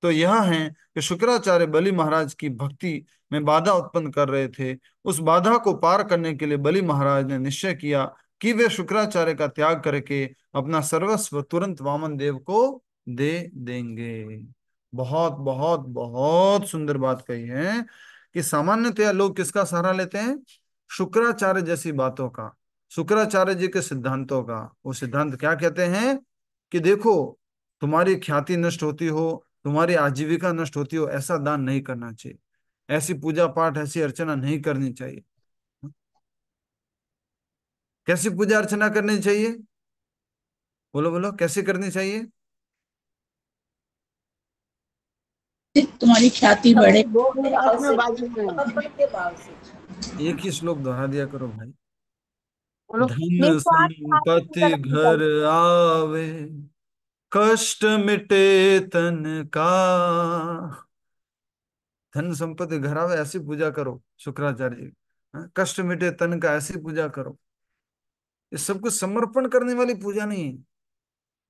तो यह है कि शुक्राचार्य बलि महाराज की भक्ति में बाधा उत्पन्न कर रहे थे उस बाधा को पार करने के लिए बलि महाराज ने निश्चय किया कि वे शुक्राचार्य का त्याग करके अपना सर्वस्व तुरंत वामन देव को दे देंगे बहुत बहुत बहुत सुंदर बात कही है कि सामान्यतया लोग किसका सहारा लेते हैं शुक्राचार्य जैसी बातों का शुक्राचार्य जी के सिद्धांतों का वो सिद्धांत क्या कहते हैं कि देखो तुम्हारी ख्याति नष्ट होती हो तुम्हारी आजीविका नष्ट होती हो ऐसा दान नहीं करना चाहिए ऐसी पूजा पाठ ऐसी अर्चना नहीं करनी चाहिए कैसी पूजा अर्चना करनी चाहिए बोलो बोलो कैसे करनी चाहिए तुम्हारी ख्याति बढ़े एक ही श्लोक दोहरा दिया करो भाई धन संपत्ति घर आवे कष्ट मिटे तन का धन संपत्ति घर आवे ऐसी पूजा करो शुक्राचार्य जी हाँ, कष्ट मिटे तन का ऐसी पूजा करो ये सब कुछ समर्पण करने वाली पूजा नहीं है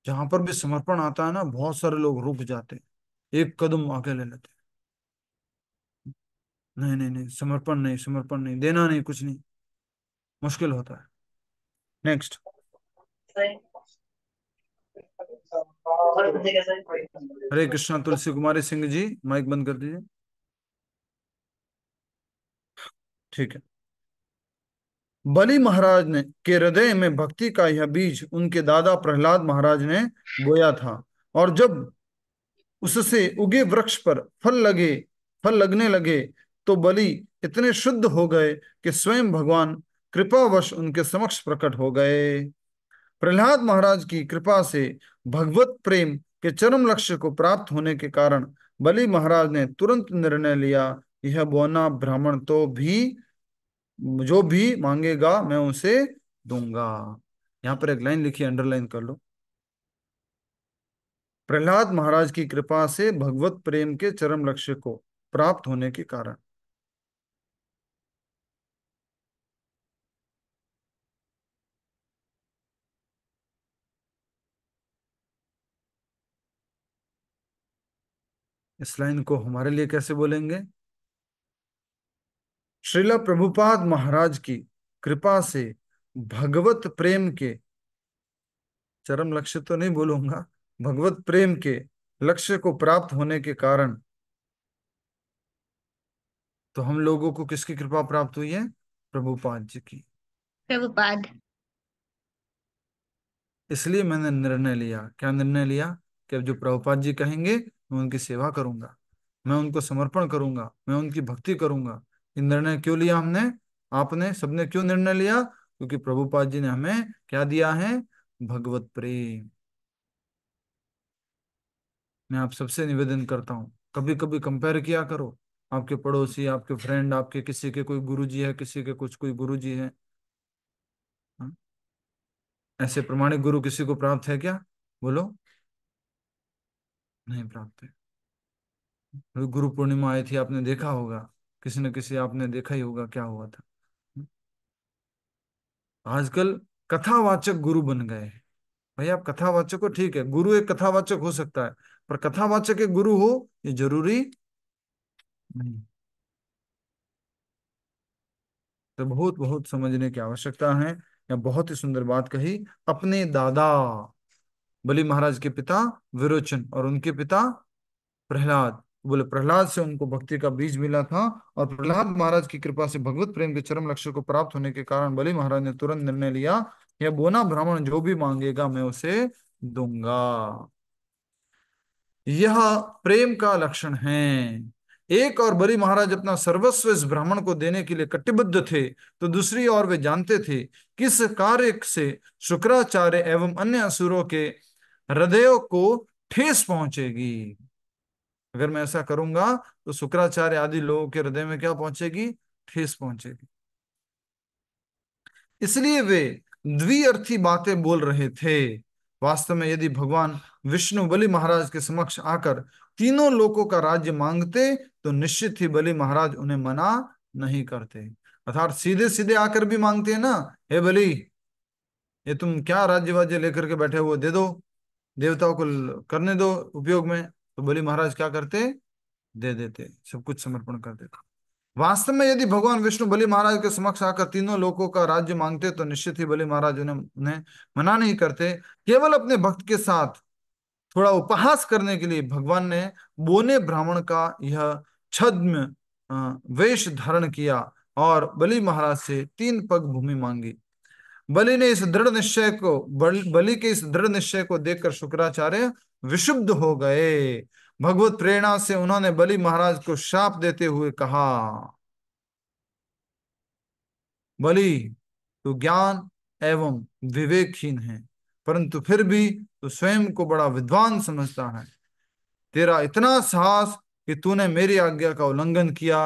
जहां पर भी समर्पण आता है ना बहुत सारे लोग रुक जाते एक कदम आगे ले लेते नहीं नहीं नहीं समर्पण नहीं समर्पण नहीं देना नहीं कुछ नहीं मुश्किल होता है नेक्स्ट हरे कृष्णा तुलसी कुमारी सिंह जी माइक बंद कर दीजिए ठीक है बलि महाराज ने के हृदय में भक्ति का यह बीज उनके दादा प्रहलाद महाराज ने बोया था और जब उससे उगे वृक्ष पर फल लगे फल लगने लगे तो बलि इतने शुद्ध हो गए कि स्वयं भगवान कृपावश उनके समक्ष प्रकट हो गए प्रहलाद महाराज की कृपा से भगवत प्रेम के चरम लक्ष्य को प्राप्त होने के कारण बलि महाराज ने तुरंत निर्णय लिया यह बोना ब्राह्मण तो भी जो भी मांगेगा मैं उसे दूंगा यहां पर एक लाइन लिखी अंडरलाइन कर लो प्रहलाद महाराज की कृपा से भगवत प्रेम के चरम लक्ष्य को प्राप्त होने के कारण इस लाइन को हमारे लिए कैसे बोलेंगे श्रीला प्रभुपाद महाराज की कृपा से भगवत प्रेम के चरम लक्ष्य तो नहीं बोलूंगा भगवत प्रेम के लक्ष्य को प्राप्त होने के कारण तो हम लोगों को किसकी कृपा प्राप्त हुई है प्रभुपाद जी की प्रभुपाद इसलिए मैंने निर्णय लिया क्या निर्णय लिया कि अब जो प्रभुपाद जी कहेंगे मैं उनकी सेवा करूंगा मैं उनको समर्पण करूंगा मैं उनकी भक्ति करूंगा ये निर्णय क्यों लिया हमने आपने सबने क्यों निर्णय लिया क्योंकि प्रभुपाद जी ने हमें क्या दिया है भगवत प्रेम मैं आप सबसे निवेदन करता हूं कभी कभी कंपेयर किया करो आपके पड़ोसी आपके फ्रेंड आपके किसी के कोई गुरुजी है किसी के कुछ कोई गुरुजी है हाँ? ऐसे प्रमाणिक गुरु किसी को प्राप्त है क्या बोलो नहीं प्राप्त है मतलब गुरु पूर्णिमा आई थी आपने देखा होगा किसी न किसी आपने देखा ही होगा क्या हुआ था आजकल कथावाचक गुरु बन गए हैं भाई आप कथावाचक हो ठीक है गुरु एक कथावाचक हो सकता है पर कथावाचक एक गुरु हो ये जरूरी नहीं तो बहुत बहुत समझने की आवश्यकता है या बहुत ही सुंदर बात कही अपने दादा बलि महाराज के पिता विरोचन और उनके पिता प्रहलाद बोले प्रहलाद से उनको भक्ति का बीज मिला था और प्रहलाद महाराज की कृपा से भगवत प्रेम के चरम लक्ष्य को प्राप्त होने के कारण बलि महाराज ने तुरंत निर्णय लिया यह बोना ब्राह्मण जो भी मांगेगा मैं उसे दूंगा यह प्रेम का लक्षण है एक और बलि महाराज अपना सर्वस्व इस ब्राह्मण को देने के लिए कटिबद्ध थे तो दूसरी ओर वे जानते थे किस कार्य से शुक्राचार्य एवं अन्य असुरों के हृदय को ठेस पहुंचेगी अगर मैं ऐसा करूंगा तो शुक्राचार्य आदि लोगों के हृदय में क्या पहुंचेगी ठेस पहुंचेगी इसलिए वे द्विअर्थी बातें बोल रहे थे वास्तव में यदि भगवान विष्णु बलि महाराज के समक्ष आकर तीनों लोगों का राज्य मांगते तो निश्चित ही बलि महाराज उन्हें मना नहीं करते अर्थात सीधे सीधे आकर भी मांगते हैं ना हे बलि ये तुम क्या राज्य वाज्य लेकर के बैठे हुए दे दो देवताओं को करने दो उपयोग में तो बोली महाराज क्या करते दे देते सब कुछ समर्पण कर देते वास्तव में यदि भगवान विष्णु बलि महाराज के समक्ष आकर तीनों लोगों का राज्य मांगते तो निश्चित ही बलि महाराज उन्हें उन्हें मना नहीं करते केवल अपने भक्त के साथ थोड़ा उपहास करने के लिए भगवान ने बोने ब्राह्मण का यह छद्म वेश धारण किया और बलि महाराज से तीन पग भूमि मांगी बलि ने इस दृढ़ निश्चय को बल, बलि के इस दृढ़ निश्चय को देखकर शुक्राचार्य विशुद्ध हो गए भगवत प्रेरणा से उन्होंने बलि महाराज को शाप देते हुए कहा बलि तो ज्ञान एवं विवेकहीन है परंतु फिर भी तो स्वयं को बड़ा विद्वान समझता है तेरा इतना साहस कि तूने मेरी आज्ञा का उल्लंघन किया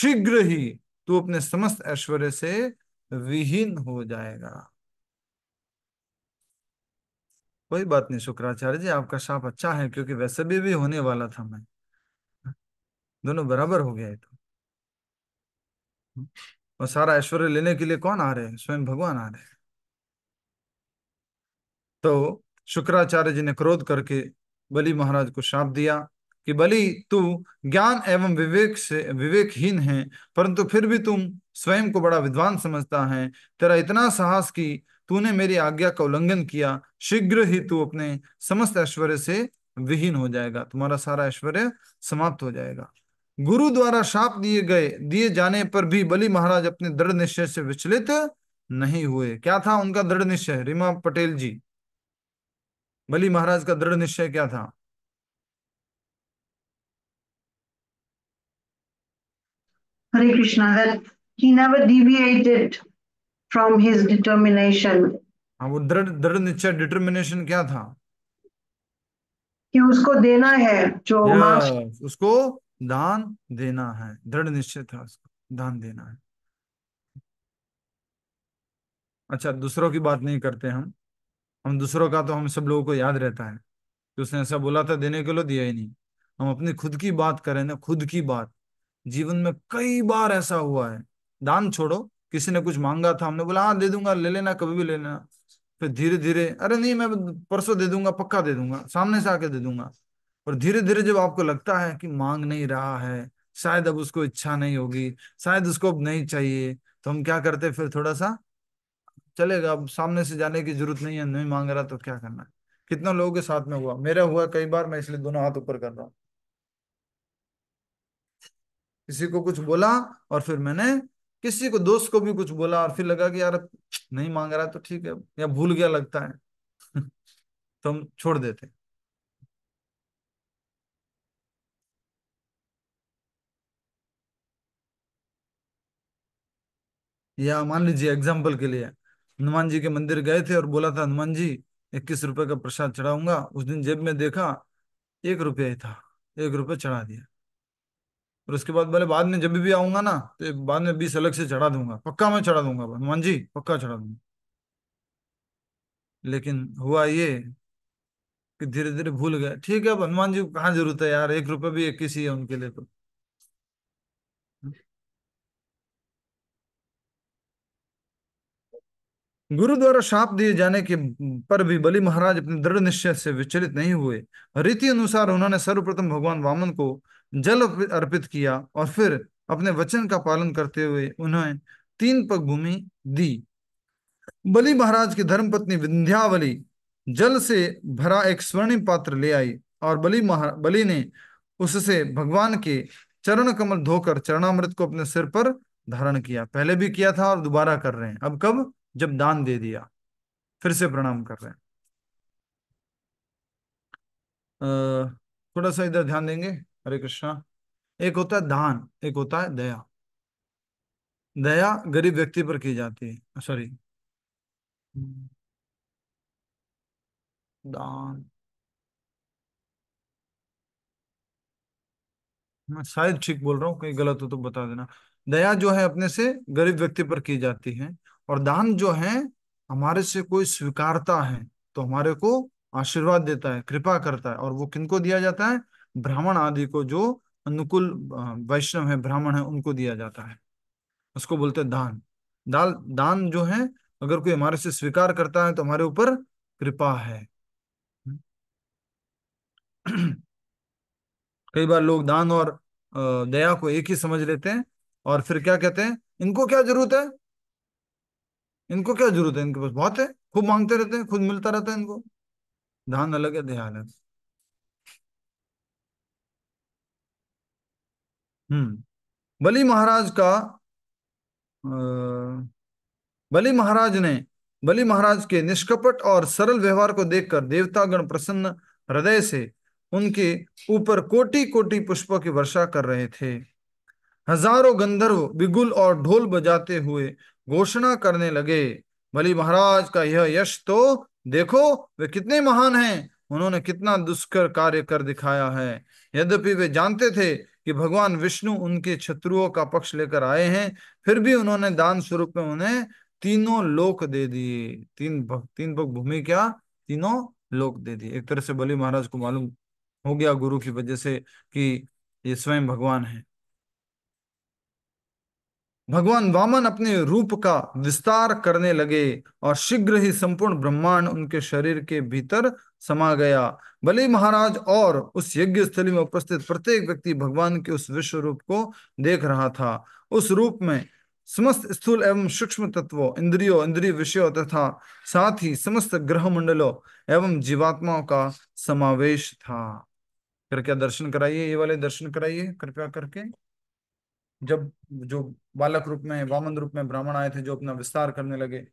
शीघ्र ही तू अपने समस्त ऐश्वर्य से विहीन हो जाएगा कोई बात नहीं शुक्राचार्य जी आपका शाप अच्छा है क्योंकि वैसे भी भी होने वाला था मैं दोनों बराबर हो गया तो और सारा ऐश्वर्य लेने के लिए कौन आ रहे हैं स्वयं भगवान आ रहे हैं तो शुक्राचार्य जी ने क्रोध करके बलि महाराज को श्राप दिया कि बलि तू ज्ञान एवं विवेक से विवेकहीन है परंतु फिर भी तुम स्वयं को बड़ा विद्वान समझता है तेरा इतना साहस कि तूने मेरी आज्ञा का उल्लंघन किया शीघ्र ही तू अपने समस्त ऐश्वर्य से विहीन हो जाएगा तुम्हारा सारा ऐश्वर्य समाप्त हो जाएगा गुरु द्वारा शाप दिए गए दिए जाने पर भी बलि महाराज अपने दृढ़ निश्चय से विचलित नहीं हुए क्या था उनका दृढ़ निश्चय रिमा पटेल जी बलि महाराज का दृढ़ निश्चय क्या था हरे Krishna he never deviated from his determination हाँ वो दृढ़ दृढ़ निश्चय determination क्या था कि उसको देना है जो yes, उसको दान देना है दृढ़ निश्चय था उसको दान देना है अच्छा दूसरों की बात नहीं करते हम हम दूसरों का तो हम सब लोगों को याद रहता है कि उसने ऐसा बोला था देने के लिए दिया ही नहीं हम अपनी खुद की बात करें ना खुद की बात जीवन में कई बार ऐसा हुआ है दान छोड़ो किसी ने कुछ मांगा था हमने बोला हाँ दे दूंगा ले लेना कभी भी ले लेना फिर धीरे धीरे अरे नहीं मैं परसों दे दूंगा पक्का दे दूंगा सामने से आके दे दूंगा और धीरे धीरे जब आपको लगता है कि मांग नहीं रहा है शायद अब उसको इच्छा नहीं होगी शायद उसको अब नहीं चाहिए तो हम क्या करते फिर थोड़ा सा चलेगा अब सामने से जाने की जरूरत नहीं है नहीं मांग रहा तो क्या करना है कितने लोगों के साथ में हुआ मेरा हुआ कई बार मैं इसलिए दोनों हाथ ऊपर कर रहा हूं किसी को कुछ बोला और फिर मैंने किसी को दोस्त को भी कुछ बोला और फिर लगा कि यार नहीं मांग रहा तो ठीक है या भूल गया लगता है तो हम छोड़ देते या मान लीजिए एग्जाम्पल के लिए हनुमान जी के मंदिर गए थे और बोला था हनुमान जी इक्कीस रुपए का प्रसाद चढ़ाऊंगा उस दिन जेब में देखा एक रुपया ही था एक रुपये चढ़ा दिया और उसके बाद बोले बाद में जब भी आऊंगा ना तो बाद में बीस अलग से चढ़ा दूंगा पक्का मैं चढ़ा दूंगा हनुमान जी पक्का चढ़ा दूंगा लेकिन हुआ ये कि धीरे धीरे भूल गए ठीक है अब हनुमान जी को कहाँ जरूरत है यार एक रुपये भी इक्कीस ही है उनके लिए तो गुरु द्वारा शाप दिए जाने के पर भी बलि महाराज अपने दृढ़ निश्चय से विचलित नहीं हुए रीति अनुसार उन्होंने सर्वप्रथम भगवान वामन को जल अर्पित किया और फिर अपने वचन का पालन करते हुए उन्हें तीन पग भूमि दी बलि महाराज की धर्मपत्नी विंध्यावली जल से भरा एक स्वर्णिम पात्र ले आई और बलि बलि ने उससे भगवान के चरण कमल धोकर चरणामृत को अपने सिर पर धारण किया पहले भी किया था और दोबारा कर रहे हैं अब कब जब दान दे दिया फिर से प्रणाम कर रहे हैं थोड़ा सा इधर ध्यान देंगे हरे कृष्णा एक होता है दान एक होता है दया दया गरीब व्यक्ति पर की जाती है सॉरी दान मैं शायद ठीक बोल रहा हूँ कहीं गलत हो तो बता देना दया जो है अपने से गरीब व्यक्ति पर की जाती है और दान जो है हमारे से कोई स्वीकारता है तो हमारे को आशीर्वाद देता है कृपा करता है और वो किनको दिया जाता है ब्राह्मण आदि को जो अनुकूल वैष्णव है ब्राह्मण है उनको दिया जाता है उसको बोलते हैं दान दाल दान जो है अगर कोई हमारे से स्वीकार करता है तो हमारे ऊपर कृपा है कई बार लोग दान और दया को एक ही समझ लेते हैं और फिर क्या कहते हैं इनको क्या जरूरत है इनको क्या जरूरत है इनके पास बहुत है खूब मांगते रहते हैं खुद मिलता रहता है इनको दान अलग है दया अलग हम्म बली महाराज का अ, बली महाराज ने बली महाराज के निष्कपट और सरल व्यवहार को देखकर देवतागण प्रसन्न हृदय से उनके ऊपर कोटि कोटि पुष्पों की वर्षा कर रहे थे हजारों गंधर्व बिगुल और ढोल बजाते हुए घोषणा करने लगे बली महाराज का यह यश तो देखो वे कितने महान हैं उन्होंने कितना दुष्कर कार्य कर दिखाया है यद्यपि वे जानते थे कि भगवान विष्णु उनके शत्रुओं का पक्ष लेकर आए हैं फिर भी उन्होंने दान स्वरूप में उन्हें तीनों लोक दे दिए तीन भग, तीन भग भूमि क्या तीनों लोक दे दिए एक तरह से बलि महाराज को मालूम हो गया गुरु की वजह से कि ये स्वयं भगवान है भगवान वामन अपने रूप का विस्तार करने लगे और शीघ्र ही संपूर्ण ब्रह्मांड उनके शरीर के भीतर समा गया बलि महाराज और उस यज्ञ स्थली में उपस्थित प्रत्येक व्यक्ति भगवान के उस विश्व रूप को देख रहा था उस रूप में समस्त स्थूल एवं सूक्ष्म तत्वों इंद्रियों इंद्रिय विषयों तथा साथ ही समस्त ग्रह मंडलों एवं जीवात्माओं का समावेश था कृपया दर्शन कराइए ये वाले दर्शन कराइए कृपया करके जब जो बालक रूप में वामन रूप में ब्राह्मण आए थे जो अपना विस्तार करने लगे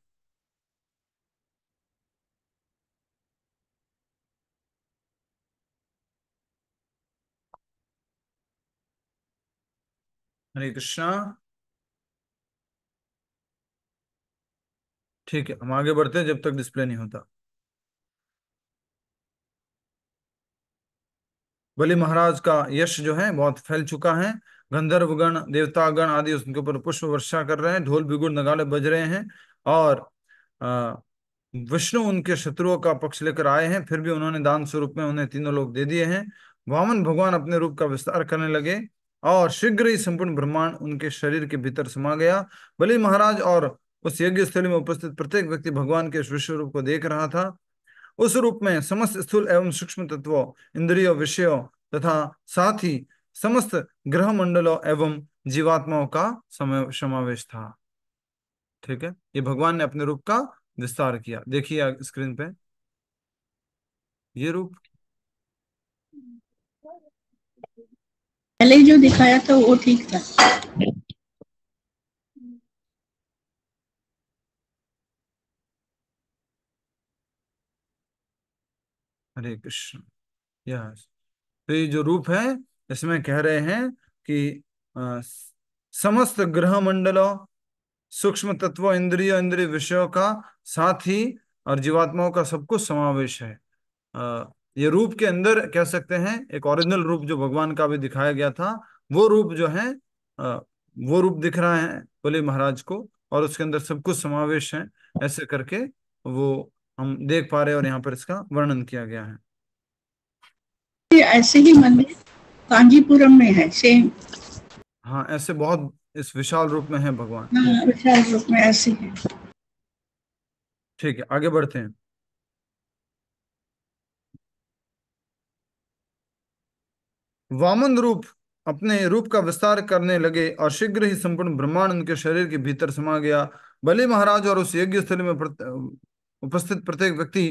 हरे कृष्णा ठीक है हम आगे बढ़ते हैं जब तक डिस्प्ले नहीं होता बलि महाराज का यश जो है बहुत फैल चुका है गंधर्वगण देवतागण आदि उसके ऊपर पुष्प वर्षा कर रहे हैं ढोल बिगुड़ नगाड़े बज रहे हैं और विष्णु उनके शत्रुओं का पक्ष लेकर आए हैं फिर भी उन्होंने दान स्वरूप में उन्हें तीनों लोग दे दिए हैं वामन भगवान अपने रूप का विस्तार करने लगे और शीघ्र ही संपूर्ण ब्रह्मांड उनके शरीर के भीतर समा गया बलि महाराज और उस यज्ञ स्थल में उपस्थित प्रत्येक व्यक्ति भगवान के विश्व रूप को देख रहा था उस रूप में समस्त स्थूल एवं सूक्ष्म तत्वों इंद्रियों विषयों तथा साथ ही समस्त ग्रह मंडलों एवं जीवात्माओं का समावेश था ठीक है ये भगवान ने अपने रूप का विस्तार किया देखिए स्क्रीन पे ये रूप पहले जो दिखाया था वो ठीक था हरे कृष्ण यस तो ये जो रूप है इसमें कह रहे हैं कि आ, समस्त ग्रह मंडलों सूक्ष्म तत्व इंद्रियों इंद्रिय विषयों का साथ ही और जीवात्माओं का सब कुछ समावेश है आ, ये रूप के अंदर कह सकते हैं एक ओरिजिनल रूप जो भगवान का भी दिखाया गया था वो रूप जो है आ, वो रूप दिख रहा है बोले महाराज को और उसके अंदर सब कुछ समावेश है ऐसे करके वो हम देख पा रहे और यहाँ पर इसका वर्णन किया गया है ऐसे ही मन में कांजीपुरम में है सेम हाँ ऐसे बहुत इस विशाल रूप में है भगवान हाँ, विशाल रूप में ऐसे है ठीक है आगे बढ़ते हैं वामन रूप अपने रूप का विस्तार करने लगे और शीघ्र ही संपूर्ण ब्रह्मांड उनके शरीर के भीतर समा गया बलि महाराज और उस यज्ञ स्थल में उपस्थित प्रत्येक व्यक्ति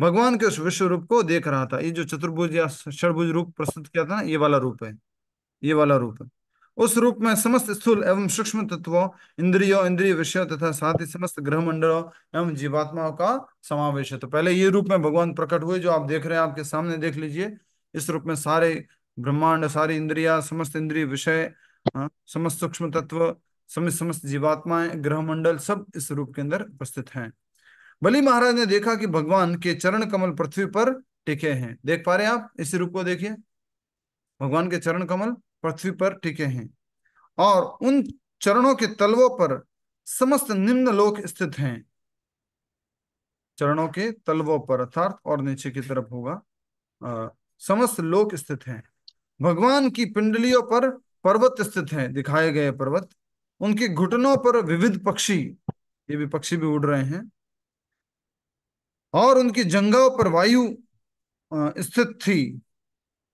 भगवान के उस विश्व रूप को देख रहा था ये जो चतुर्भुज या षडभुज रूप प्रस्तुत किया था ना ये वाला रूप है ये वाला रूप है उस रूप में समस्त स्थूल एवं सूक्ष्म तत्वों इंद्रियों इंद्रिय विषयों तथा साथ ही समस्त ग्रह मंडलों एवं जीवात्माओं का समावेश है तो पहले ये रूप में भगवान प्रकट हुए जो आप देख रहे हैं आपके सामने देख लीजिए इस रूप में सारे ब्रह्मांड सारी इंद्रिया समस्त इंद्रिय विषय हाँ, समस्त सूक्ष्म तत्व समस्त समस्त जीवात्माएं ग्रह मंडल सब इस रूप के अंदर उपस्थित हैं बलि महाराज ने देखा कि भगवान के चरण कमल पृथ्वी पर टिके हैं देख पा रहे हैं आप इस रूप को देखिए भगवान के चरण कमल पृथ्वी पर टिके हैं और उन चरणों के तलवों पर समस्त निम्न लोक स्थित हैं चरणों के तलवों पर अर्थात और नीचे की तरफ होगा आ, समस्त लोक स्थित हैं भगवान की पिंडलियों पर पर्वत स्थित हैं दिखाए गए पर्वत उनके घुटनों पर विविध पक्षी ये भी पक्षी भी उड़ रहे हैं और उनकी जंगाओं पर वायु स्थित थी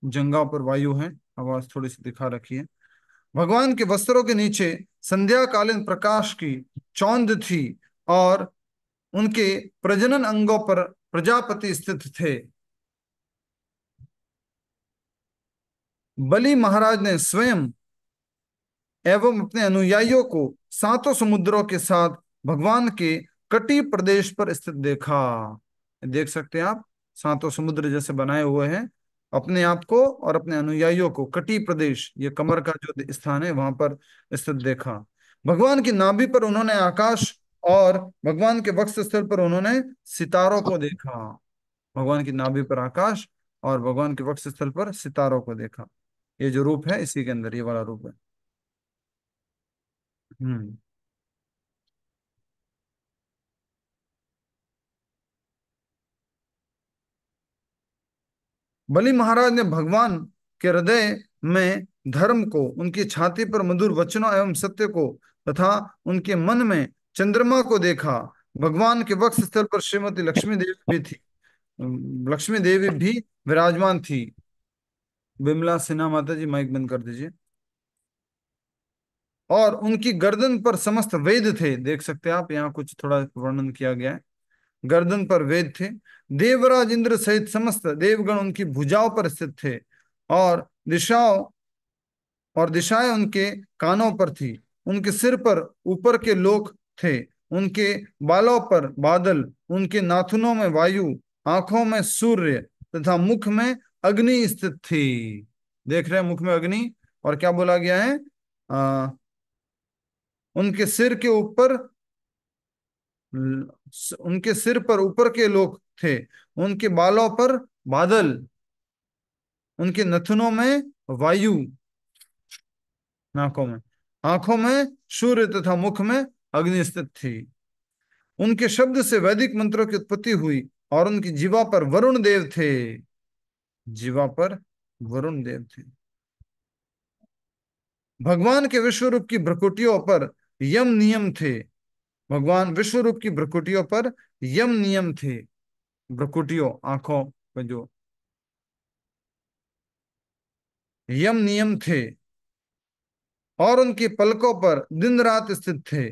जंगाओं पर वायु है आवाज थोड़ी सी दिखा रखी है भगवान के वस्त्रों के नीचे संध्याकालीन प्रकाश की चौंद थी और उनके प्रजनन अंगों पर प्रजापति स्थित थे बलि महाराज ने स्वयं एवं अपने अनुयायियों को सातों समुद्रों के साथ भगवान के कटी प्रदेश पर स्थित देखा देख सकते हैं आप सातों समुद्र जैसे बनाए हुए हैं अपने आप को और अपने अनुयायियों को कटी प्रदेश ये कमर का जो स्थान है वहां पर स्थित देखा भगवान की नाभि पर उन्होंने आकाश और भगवान के वक्ष स्थल पर उन्होंने सितारों को देखा भगवान की नाभि पर आकाश और भगवान के वक्ष स्थल पर सितारों को देखा ये जो रूप है इसी के अंदर ये वाला रूप है हम्म बलि महाराज ने भगवान के हृदय में धर्म को उनकी छाती पर मधुर वचनों एवं सत्य को तथा उनके मन में चंद्रमा को देखा भगवान के वक्ष स्थल पर श्रीमती लक्ष्मी देवी भी थी लक्ष्मी देवी भी विराजमान थी विमला सिन्हा माता जी माइक बंद कर दीजिए और उनकी गर्दन पर समस्त वेद थे देख सकते हैं आप यहाँ कुछ थोड़ा वर्णन किया गया है गर्दन पर वेद थे देवराज इंद्र सहित समस्त देवगण उनकी भुजाओं पर स्थित थे और दिशाओं और दिशाएं उनके कानों पर थी उनके सिर पर ऊपर के लोक थे उनके बालों पर बादल उनके नाथुनों में वायु आंखों में सूर्य तथा मुख में अग्नि स्थित थी देख रहे हैं मुख में अग्नि और क्या बोला गया है आ, उनके सिर के ऊपर उनके सिर पर ऊपर के लोग थे उनके बालों पर बादल उनके नथनों में वायु नाकों में आंखों में सूर्य तथा मुख में अग्नि स्थित थी उनके शब्द से वैदिक मंत्रों की उत्पत्ति हुई और उनकी जीवा पर वरुण देव थे जीवा पर वरुण देव थे भगवान के विश्व रूप की भ्रकुटियों पर यम नियम थे भगवान विश्व रूप की भ्रकुटियों पर यम नियम थे ब्रकुटियों आंखों पर जो यम नियम थे और उनकी पलकों पर दिन रात स्थित थे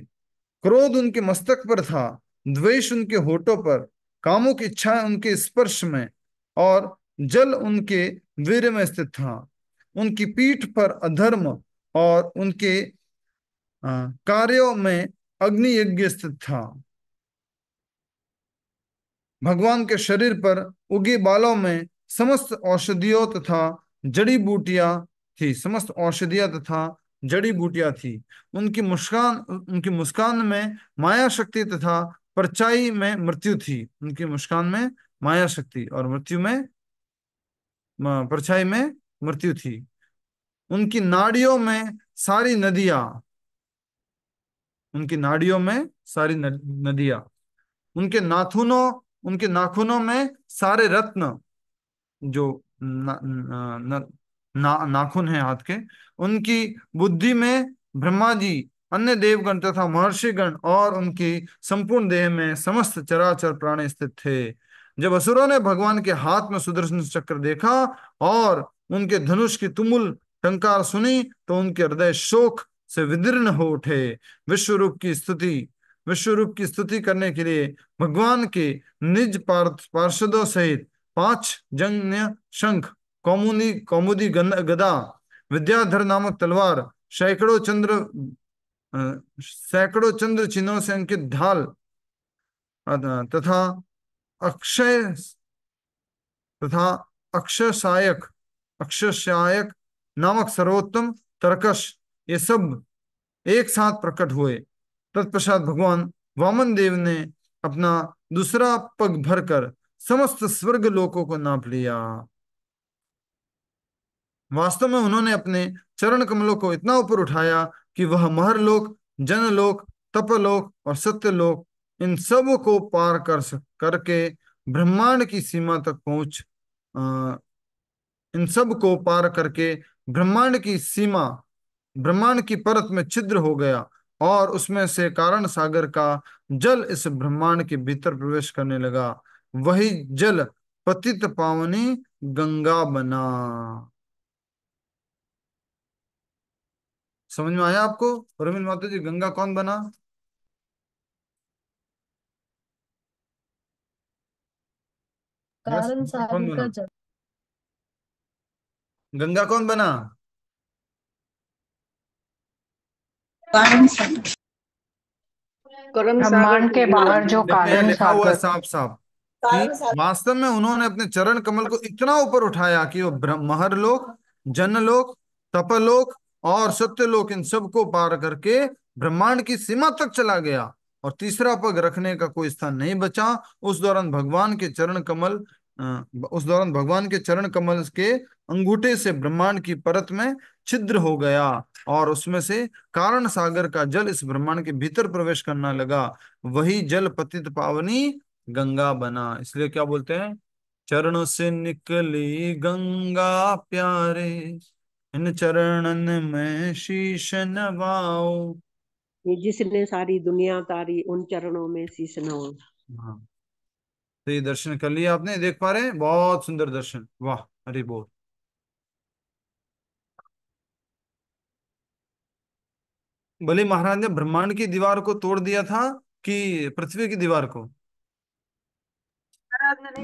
क्रोध उनके मस्तक पर था द्वेष उनके होठों पर कामों की इच्छा उनके स्पर्श में और जल उनके वीर में स्थित था उनकी पीठ पर अधर्म और उनके कार्यों में अग्नि यज्ञ स्थित था भगवान के शरीर पर उगे बालों में समस्त औषधियों तथा जड़ी बूटियां थी समस्त औषधियां तथा जड़ी बूटियां थी उनकी मुस्कान उनकी मुस्कान में माया शक्ति तथा परचाई में मृत्यु थी उनकी मुस्कान में माया शक्ति और मृत्यु में परछाई में मृत्यु थी उनकी नाड़ियों में सारी नदियां उनकी नाड़ियों में सारी नदियां उनके नाथुनों उनके नाखूनों में सारे रत्न जो ना, ना, ना, नाखून है हाथ के उनकी बुद्धि में ब्रह्मा जी अन्य देवगण तथा महर्षिगण और उनकी संपूर्ण देह में समस्त चराचर प्राणी स्थित थे जब असुरों ने भगवान के हाथ में सुदर्शन चक्र देखा और उनके धनुष की तुमुल टंकार सुनी तो उनके हृदय शोक से विदीर्ण हो उठे विश्व रूप की स्तुति विश्व रूप की स्तुति करने के लिए भगवान के निज पार्षदों सहित पांच जन्य शंख कौमुदी कौमुदी गदा विद्याधर नामक तलवार सैकड़ों चंद्र सैकड़ों चंद्र चिन्हों से अंकित ढाल तथा अक्षय तथा अक्षय सहायक नामक सर्वोत्तम तरकश ये सब एक साथ प्रकट हुए तत्पश्चात भगवान वामन देव ने अपना दूसरा पग भरकर समस्त स्वर्ग लोकों को नाप लिया वास्तव में उन्होंने अपने चरण कमलों को इतना ऊपर उठाया कि वह महरलोक जनलोक तपलोक और सत्यलोक इन सब को पार कर करके ब्रह्मांड की सीमा तक पहुंच आ, इन सब को पार करके ब्रह्मांड की सीमा ब्रह्मांड की परत में छिद्र हो गया और उसमें से कारण सागर का जल इस ब्रह्मांड के भीतर प्रवेश करने लगा वही जल पतित पावनी गंगा बना समझ में आया आपको रविंद्र माता जी गंगा कौन बना कारण सागर का जल गंगा कौन बना के बाहर जो कारण लिखा हुआ साफ साफ वास्तव में उन्होंने अपने चरण कमल को इतना ऊपर उठाया कि वो महरलोक जनलोक तपलोक और सत्यलोक इन सब को पार करके ब्रह्मांड की सीमा तक चला गया और तीसरा पग रखने का कोई स्थान नहीं बचा उस दौरान भगवान के चरण कमल हाँ, उस दौरान भगवान के चरण कमल के अंगूठे से ब्रह्मांड की परत में छिद्र हो गया और उसमें से कारण सागर का जल इस ब्रह्मांड के भीतर प्रवेश करना लगा वही जल पतित पावनी गंगा बना इसलिए क्या बोलते हैं चरण से निकली गंगा प्यारे इन चरणन में शीश नवाओ जिसने सारी दुनिया तारी उन चरणों में शीश नवाओ हाँ तो ये दर्शन कर लिया आपने देख पा रहे हैं बहुत सुंदर दर्शन वाह अरे बोल बलि महाराज ने ब्रह्मांड की दीवार को तोड़ दिया था कि पृथ्वी की दीवार को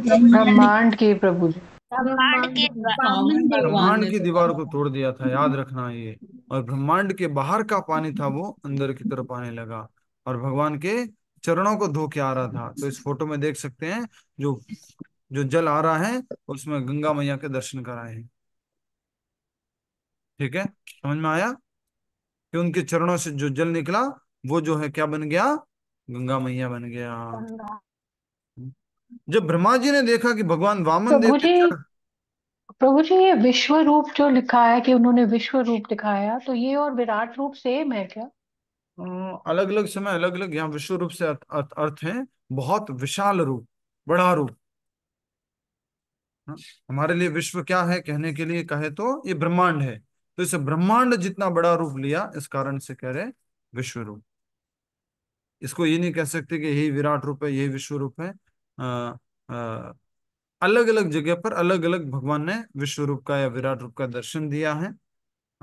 ब्रह्मांड की प्रभु ब्रह्मांड की दीवार को तोड़ दिया था याद रखना ये और ब्रह्मांड के बाहर का पानी था वो अंदर की तरफ आने लगा और भगवान के चरणों को धो के आ रहा था तो इस फोटो में देख सकते हैं जो जो जल आ रहा है उसमें गंगा मैया के दर्शन कराए हैं ठीक है समझ में आया कि उनके चरणों से जो जल निकला वो जो है क्या बन गया गंगा मैया बन गया जब ब्रह्मा जी ने देखा कि भगवान वामन प्रभु प्रभु जी ये विश्व रूप जो लिखा है कि उन्होंने विश्व रूप दिखाया तो ये और विराट रूप सेम है क्या अलग अलग समय अलग अलग यहाँ विश्व रूप से अर्थ, अर्थ, अर्थ है बहुत विशाल रूप बड़ा रूप हाँ, हमारे लिए विश्व क्या है कहने के लिए कहे तो ये ब्रह्मांड है तो इसे ब्रह्मांड जितना बड़ा रूप लिया इस कारण से कह रहे विश्व रूप इसको ये नहीं कह सकते कि यही विराट रूप है यही विश्व रूप है आ, आ, अलग अलग जगह पर अलग अलग भगवान ने विश्व रूप का या विराट रूप का दर्शन दिया है आ,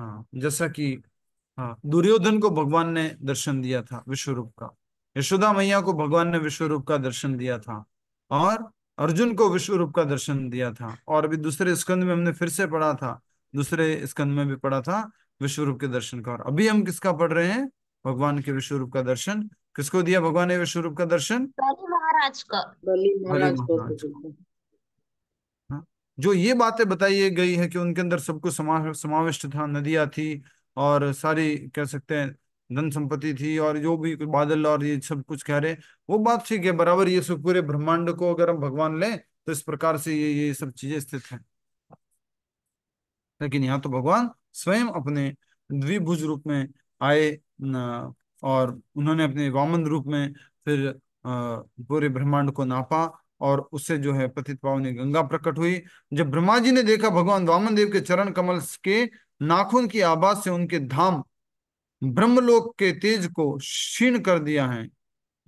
हाँ, जैसा कि हाँ दुर्योधन को भगवान ने दर्शन दिया था विश्व रूप का यशोदा मैया को भगवान ने विश्व रूप का दर्शन दिया था और अर्जुन को विश्व रूप का दर्शन दिया था और अभी दूसरे स्कंद में हमने फिर से पढ़ा था दूसरे स्कंद में भी पढ़ा था विश्व रूप के दर्शन का और अभी हम किसका पढ़ रहे हैं भगवान के विश्व रूप का दर्शन किसको दिया भगवान ने विश्व रूप का दर्शन महाराज का हाँ, जो ये बातें बताई गई है कि उनके अंदर सबको समा, समाविष्ट था नदियां थी और सारी कह सकते हैं धन संपत्ति थी और जो भी बादल और ये सब कुछ कह रहे वो बात ठीक है बराबर ये सब पूरे ब्रह्मांड को अगर हम भगवान लें तो इस प्रकार से ये ये सब चीजें स्थित हैं लेकिन यहाँ तो भगवान स्वयं अपने द्विभुज रूप में आए और उन्होंने अपने वामन रूप में फिर पूरे ब्रह्मांड को नापा और उससे जो है पतित पावनी गंगा प्रकट हुई जब ब्रह्मा जी ने देखा भगवान वामन देव के चरण कमल के नाखून की आवाज से उनके धाम ब्रह्मलोक के तेज को क्षीण कर दिया है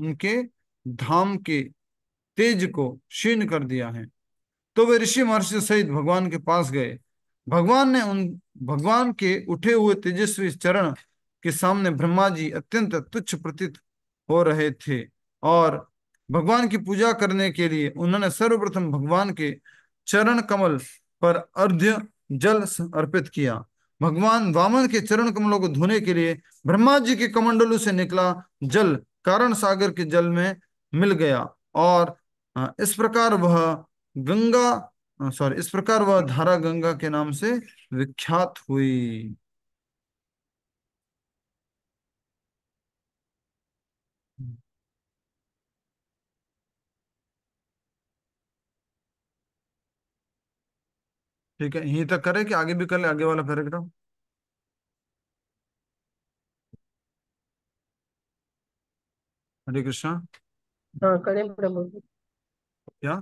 उनके धाम के तेज को क्षीण कर दिया है तो वे ऋषि महर्षि सहित भगवान के पास गए भगवान ने उन भगवान के उठे हुए तेजस्वी चरण के सामने ब्रह्मा जी अत्यंत तुच्छ प्रतीत हो रहे थे और भगवान की पूजा करने के लिए उन्होंने सर्वप्रथम भगवान के चरण कमल पर अर्ध जल अर्पित किया भगवान वामन के चरण कमलों को धोने के लिए ब्रह्मा जी के कमंडलों से निकला जल कारण सागर के जल में मिल गया और इस प्रकार वह गंगा सॉरी इस प्रकार वह धारा गंगा के नाम से विख्यात हुई ठीक है यहीं तक करें कि आगे भी कर ले आगे वाला पैराग्राफ हरे कृष्णा हाँ करें प्रभु क्या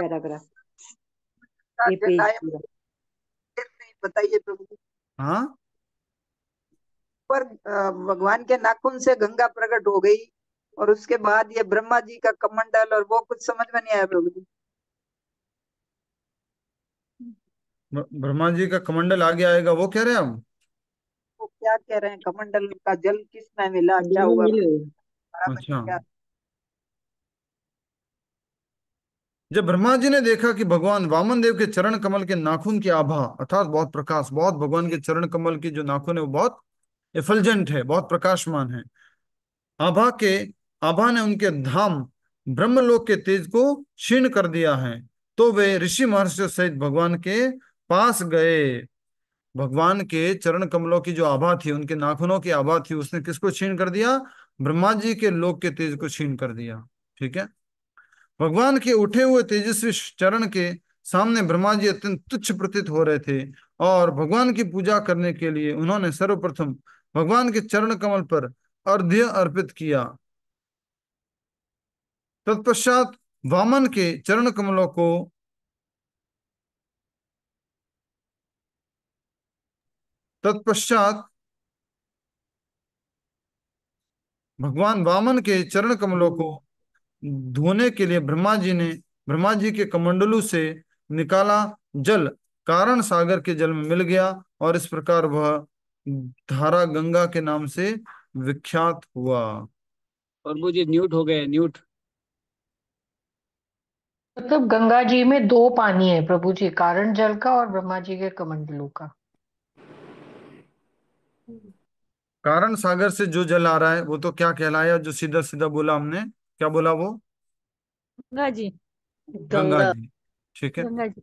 कर बताइए प्रभु हाँ पर भगवान के नाखून से गंगा प्रकट हो गई और उसके बाद ये ब्रह्मा जी का कमंडल और वो कुछ समझ में नहीं आया प्रभु जी ब्रह्मा जी का कमंडल आगे आएगा वो कह रहे हैं हम वो क्या कह रहे हैं कमंडल का जल किस में मिला क्या हुआ अच्छा जब ब्रह्मा जी ने देखा कि भगवान वामन देव के चरण कमल के नाखून की आभा अर्थात बहुत प्रकाश बहुत भगवान के चरण कमल की जो नाखून है वो बहुत एफलजेंट है बहुत प्रकाशमान है आभा के आभा ने उनके धाम ब्रह्मलोक के तेज को क्षीण कर दिया है तो वे ऋषि महर्षियों सहित भगवान के पास गए भगवान के चरण कमलों की जो आभा थी उनके नाखूनों की आभा थी उसने किसको छीन कर दिया ब्रह्मा जी के लोक के तेज को छीन कर दिया ठीक है भगवान के उठे हुए तेजस्वी चरण के सामने ब्रह्मा जी अत्यंत तुच्छ प्रतीत हो रहे थे और भगवान की पूजा करने के लिए उन्होंने सर्वप्रथम भगवान के चरण कमल पर अर्ध्य अर्पित किया तत्पश्चात वामन के चरण कमलों को तत्पश्चात भगवान वामन के चरण कमलों को धोने के लिए ब्रह्मा जी ने ब्रह्मा जी के कमंडलू से निकाला जल कारण सागर के जल में मिल गया और इस प्रकार वह धारा गंगा के नाम से विख्यात हुआ और मुझे जी न्यूट हो गए न्यूट मतलब गंगा जी में दो पानी है प्रभु जी कारण जल का और ब्रह्मा जी के कमंडलू का कारण सागर से जो जल आ रहा है वो तो क्या कहलाया जो सीधा सीधा बोला हमने क्या बोला वो गंगा जी गंगा जी ठीक है गंगा जी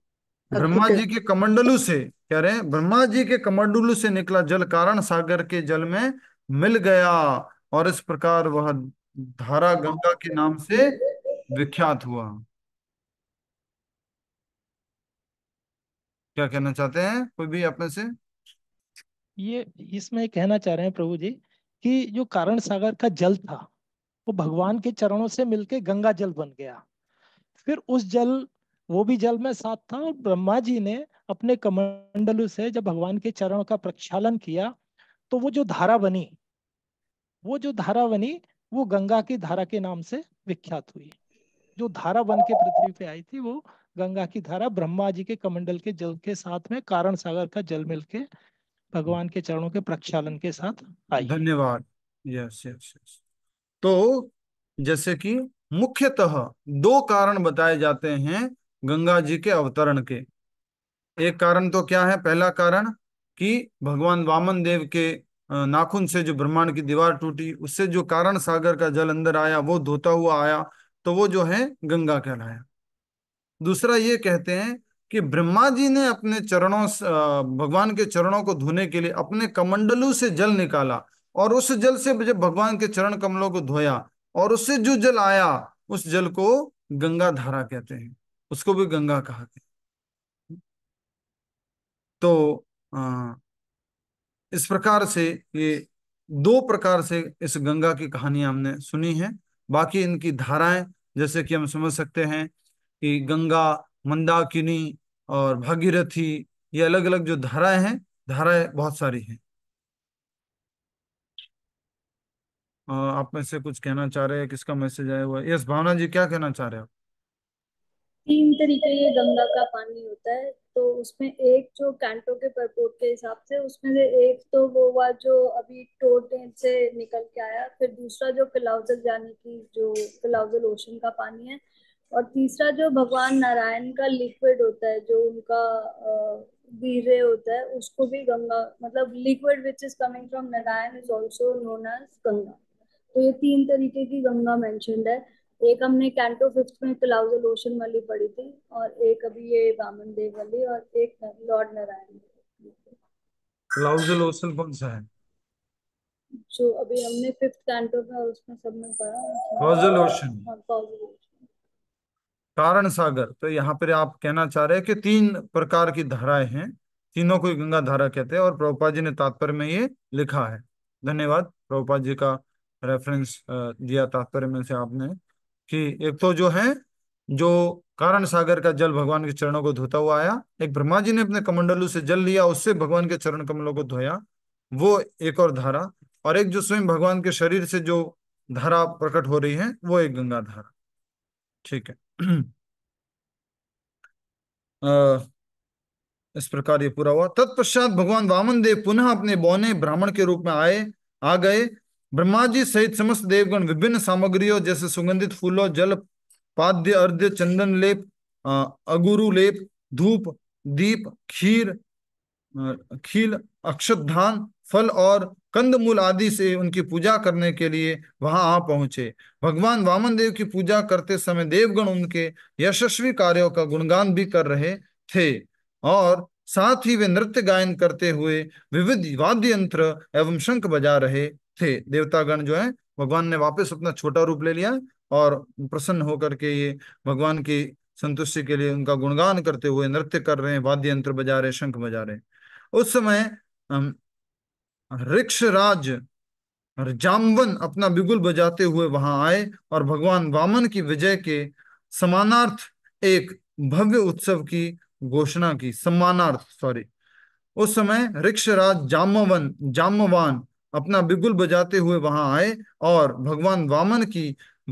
ब्रह्मा जी के कमंडलू से कह रहे हैं ब्रह्मा जी के कमंडलू से निकला जल कारण सागर के जल में मिल गया और इस प्रकार वह धारा गंगा के नाम से विख्यात हुआ क्या कहना चाहते हैं कोई भी अपने से ये इसमें कहना चाह रहे हैं प्रभु जी कि जो कारण सागर का जल था वो भगवान के चरणों से मिलके गंगा जल बन गया फिर उस जल वो भी जल में साथ था और ब्रह्मा जी ने अपने कमंडल से जब भगवान के चरणों का प्रक्षालन किया तो वो जो धारा बनी वो जो धारा बनी वो गंगा की धारा के नाम से विख्यात हुई जो धारा बन के पृथ्वी पे आई थी वो गंगा की धारा ब्रह्मा जी के कमंडल के जल के साथ में कारण सागर का जल मिल के भगवान के चरणों के प्रक्षालन के साथ आई धन्यवाद यस यस यस तो जैसे कि मुख्यतः दो कारण बताए जाते हैं गंगा जी के अवतरण के एक कारण तो क्या है पहला कारण कि भगवान वामन देव के नाखून से जो ब्रह्मांड की दीवार टूटी उससे जो कारण सागर का जल अंदर आया वो धोता हुआ आया तो वो जो है गंगा कहलाया दूसरा ये कहते हैं कि ब्रह्मा जी ने अपने चरणों भगवान के चरणों को धोने के लिए अपने कमंडलू से जल निकाला और उस जल से जब भगवान के चरण कमलों को धोया और उससे जो जल आया उस जल को गंगा धारा कहते हैं उसको भी गंगा कहा गया तो आ, इस प्रकार से ये दो प्रकार से इस गंगा की कहानी हमने सुनी है बाकी इनकी धाराएं जैसे कि हम समझ सकते हैं कि गंगा मंदाकिनी और भागीरथी ये अलग अलग जो धाराएं हैं धाराएं बहुत सारी हैं आप में से कुछ कहना चाह रहे हैं किसका मैसेज आया हुआ यस भावना जी क्या कहना चाह रहे हो तीन तरीके ये गंगा का पानी होता है तो उसमें एक जो कैंटो के परपोर्ट के हिसाब से उसमें से एक तो वो हुआ जो अभी टोटेन से निकल के आया फिर दूसरा जो कलाउजल जाने की जो कलाउजल ओशन का पानी है और तीसरा जो भगवान नारायण का लिक्विड होता है जो उनका वीर्य होता है उसको भी गंगा मतलब liquid which is coming from Narayan is also known as Ganga तो ये तीन तरीके की गंगा मैंशनड है एक हमने कैंटो फिफ्थ में कलाउजा लोशन वाली पढ़ी थी और एक अभी ये वामन देव वाली और एक लॉर्ड नारायण लोशन कौन सा है जो अभी हमने फिफ्थ कैंटो में उसमें सबने पढ़ा लोशन कलाउजा लोशन कारण सागर तो यहाँ पर आप कहना चाह रहे हैं कि तीन प्रकार की धाराएं हैं तीनों को गंगा धारा कहते हैं और प्रभुपा जी ने तात्पर्य में ये लिखा है धन्यवाद प्रभुपा जी का रेफरेंस दिया तात्पर्य में से आपने कि एक तो जो है जो कारण सागर का जल भगवान के चरणों को धोता हुआ आया एक ब्रह्मा जी ने अपने कमंडलू से जल लिया उससे भगवान के चरण कमलों को धोया वो एक और धारा और एक जो स्वयं भगवान के शरीर से जो धारा प्रकट हो रही है वो एक गंगा धारा ठीक है इस प्रकार ये पूरा हुआ तत्पश्चात भगवान वामन देव पुनः अपने बौने ब्राह्मण के रूप में आए आ गए ब्रह्मा जी सहित समस्त देवगण विभिन्न सामग्रियों जैसे सुगंधित फूलों जल पाद्य अर्ध्य चंदन लेप अगुरु लेप धूप दीप खीर खील अक्षत धान फल और कंदमूल आदि से उनकी पूजा करने के लिए वहां आ पहुंचे भगवान वामन देव की पूजा करते समय देवगण उनके यशस्वी कार्यों का गुणगान भी कर रहे थे और साथ ही वे नृत्य गायन करते हुए विविध वाद्य यंत्र एवं शंख बजा रहे थे देवतागण जो है भगवान ने वापस अपना छोटा रूप ले लिया और प्रसन्न होकर के ये भगवान की संतुष्टि के लिए उनका गुणगान करते हुए नृत्य कर रहे हैं वाद्य यंत्र बजा रहे शंख बजा रहे उस समय रिक्षराज जामवन अपना बिगुल बजाते हुए वहां आए और भगवान वामन की विजय के समानार्थ एक भव्य उत्सव की घोषणा की सम्मानार्थ सॉरी उस समय रिक्षराज जामवन जामवान अपना बिगुल बजाते हुए वहां आए और भगवान वामन की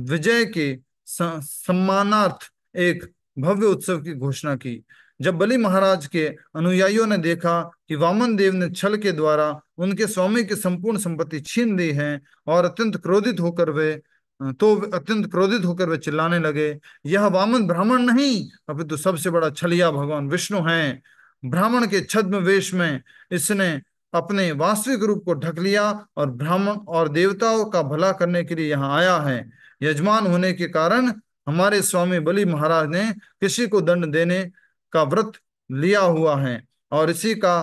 विजय के सम्मानार्थ एक भव्य उत्सव की घोषणा की जब बलि महाराज के अनुयायियों ने देखा कि वामन देव ने छल के द्वारा उनके स्वामी की संपूर्ण संपत्ति छीन ली है और अत्यंत क्रोधित होकर वे तो अत्यंत क्रोधित होकर वे चिल्लाने लगे यह वामन ब्राह्मण नहीं अभी तो सबसे बड़ा छलिया भगवान विष्णु है ब्राह्मण के छद्म वेश में इसने अपने वास्तविक रूप को ढक लिया और ब्राह्मण और देवताओं का भला करने के लिए यहाँ आया है यजमान होने के कारण हमारे स्वामी बलि महाराज ने किसी को दंड देने का व्रत लिया हुआ है और इसी का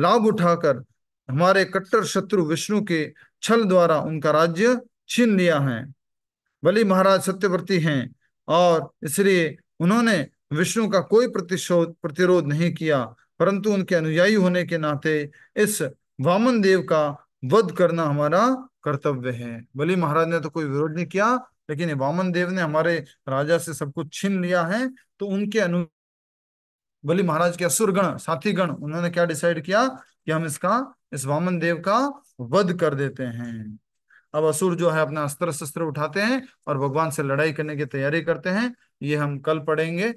लाभ उठाकर हमारे कट्टर शत्रु विष्णु के छल द्वारा उनका राज्य छीन लिया है बलि महाराज सत्यव्रती हैं और इसलिए उन्होंने विष्णु का कोई प्रतिशोध प्रतिरोध नहीं किया परंतु उनके अनुयायी होने के नाते इस वामन देव का वध करना हमारा कर्तव्य है बलि महाराज ने तो कोई विरोध नहीं किया लेकिन वामन देव ने हमारे राजा से सब कुछ छीन लिया है तो उनके अनु बलि महाराज के गण साथी गण उन्होंने क्या डिसाइड किया कि हम इसका इस वामन देव का वध कर देते हैं अब असुर जो है अपना अस्त्र शस्त्र उठाते हैं और भगवान से लड़ाई करने की तैयारी करते हैं ये हम कल पढ़ेंगे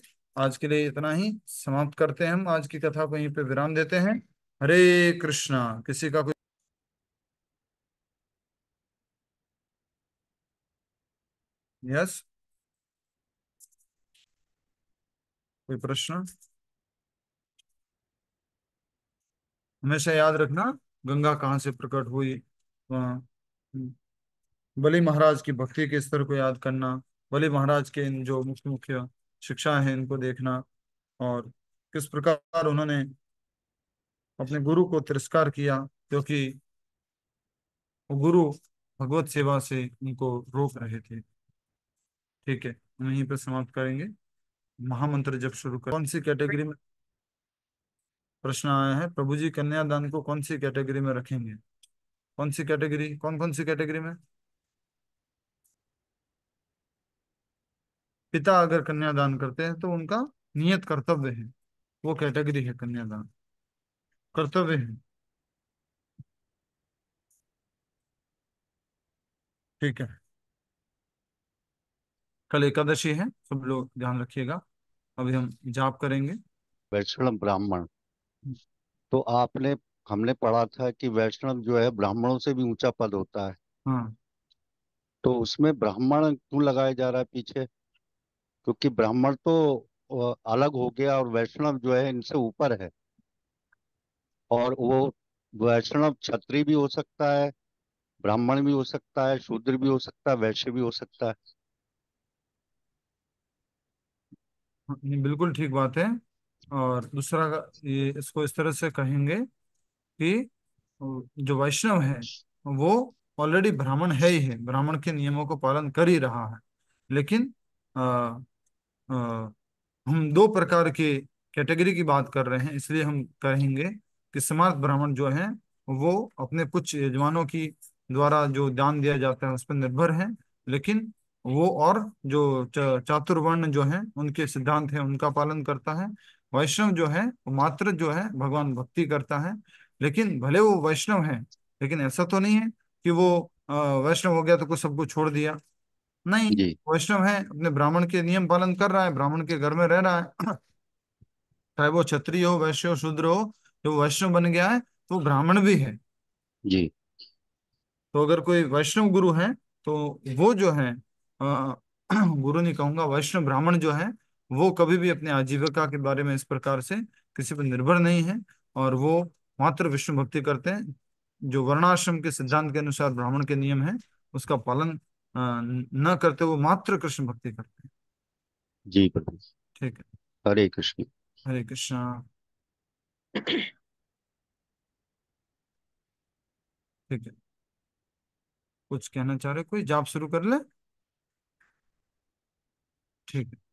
आज के लिए इतना ही समाप्त करते हैं हम आज की कथा को यहीं पे विराम देते हैं हरे कृष्णा किसी का कोई यस कोई प्रश्न हमेशा याद रखना गंगा कहाँ से प्रकट हुई बलि महाराज की भक्ति के स्तर को याद करना बलि महाराज के इन जो मुख्य मुख्य शिक्षा है इनको देखना और किस प्रकार उन्होंने अपने गुरु को तिरस्कार किया क्योंकि गुरु भगवत सेवा से उनको रोक रहे थे ठीक है हम यहीं पर समाप्त करेंगे महामंत्र जब शुरू कर कौन सी कैटेगरी में प्रश्न आया है प्रभु जी कन्यादान को कौन सी कैटेगरी में रखेंगे कौन सी कैटेगरी कौन कौन सी कैटेगरी में पिता अगर कन्यादान करते हैं तो उनका नियत कर्तव्य है वो कैटेगरी है कन्यादान कर्तव्य है ठीक है कल एकादशी है सब लोग ध्यान रखिएगा अभी हम जाप करेंगे वैष्णव ब्राह्मण तो आपने हमने पढ़ा था कि वैष्णव जो है ब्राह्मणों से भी ऊंचा पद होता है हाँ तो उसमें ब्राह्मण क्यों लगाया जा रहा है पीछे क्योंकि ब्राह्मण तो अलग हो गया और वैष्णव जो है इनसे ऊपर है और वो वैष्णव क्षत्रिय भी हो सकता है ब्राह्मण भी हो सकता है शूद्र भी हो सकता है वैश्य भी हो सकता है हाँ, बिल्कुल ठीक बात है और दूसरा ये इसको इस तरह से कहेंगे कि जो वैष्णव है वो ऑलरेडी ब्राह्मण है ही है ब्राह्मण के नियमों को पालन कर ही रहा है लेकिन आ, आ, हम दो प्रकार के कैटेगरी की बात कर रहे हैं इसलिए हम कहेंगे कि समर्थ ब्राह्मण जो है वो अपने कुछ यजमानों की द्वारा जो दान दिया जाता है उस पर निर्भर है लेकिन वो और जो चातुर्वर्ण जो है उनके सिद्धांत है उनका पालन करता है वैष्णव जो है वो मात्र जो है भगवान भक्ति करता है लेकिन भले वो वैष्णव है लेकिन ऐसा तो नहीं है कि वो वैष्णव हो गया तो कुछ सबको छोड़ दिया नहीं वैष्णव है अपने ब्राह्मण के नियम पालन कर रहा है ब्राह्मण के घर में रह रहा है चाहे वो क्षत्रिय हो वैश्य हो शूद्र हो जब वैष्णव बन गया है तो ब्राह्मण भी है जी तो अगर कोई वैष्णव गुरु है तो वो जो है आ, गुरु नहीं कहूंगा वैष्णव ब्राह्मण जो है वो कभी भी अपने आजीविका के बारे में इस प्रकार से किसी पर निर्भर नहीं है और वो मात्र विष्णु भक्ति करते हैं जो वर्णाश्रम के सिद्धांत के अनुसार ब्राह्मण के नियम है उसका पालन न करते वो मात्र कृष्ण भक्ति करते हैं जी ठीक है हरे कृष्ण हरे कृष्ण ठीक है कुछ कहना चाह रहे कोई जाप शुरू कर ले ठीक है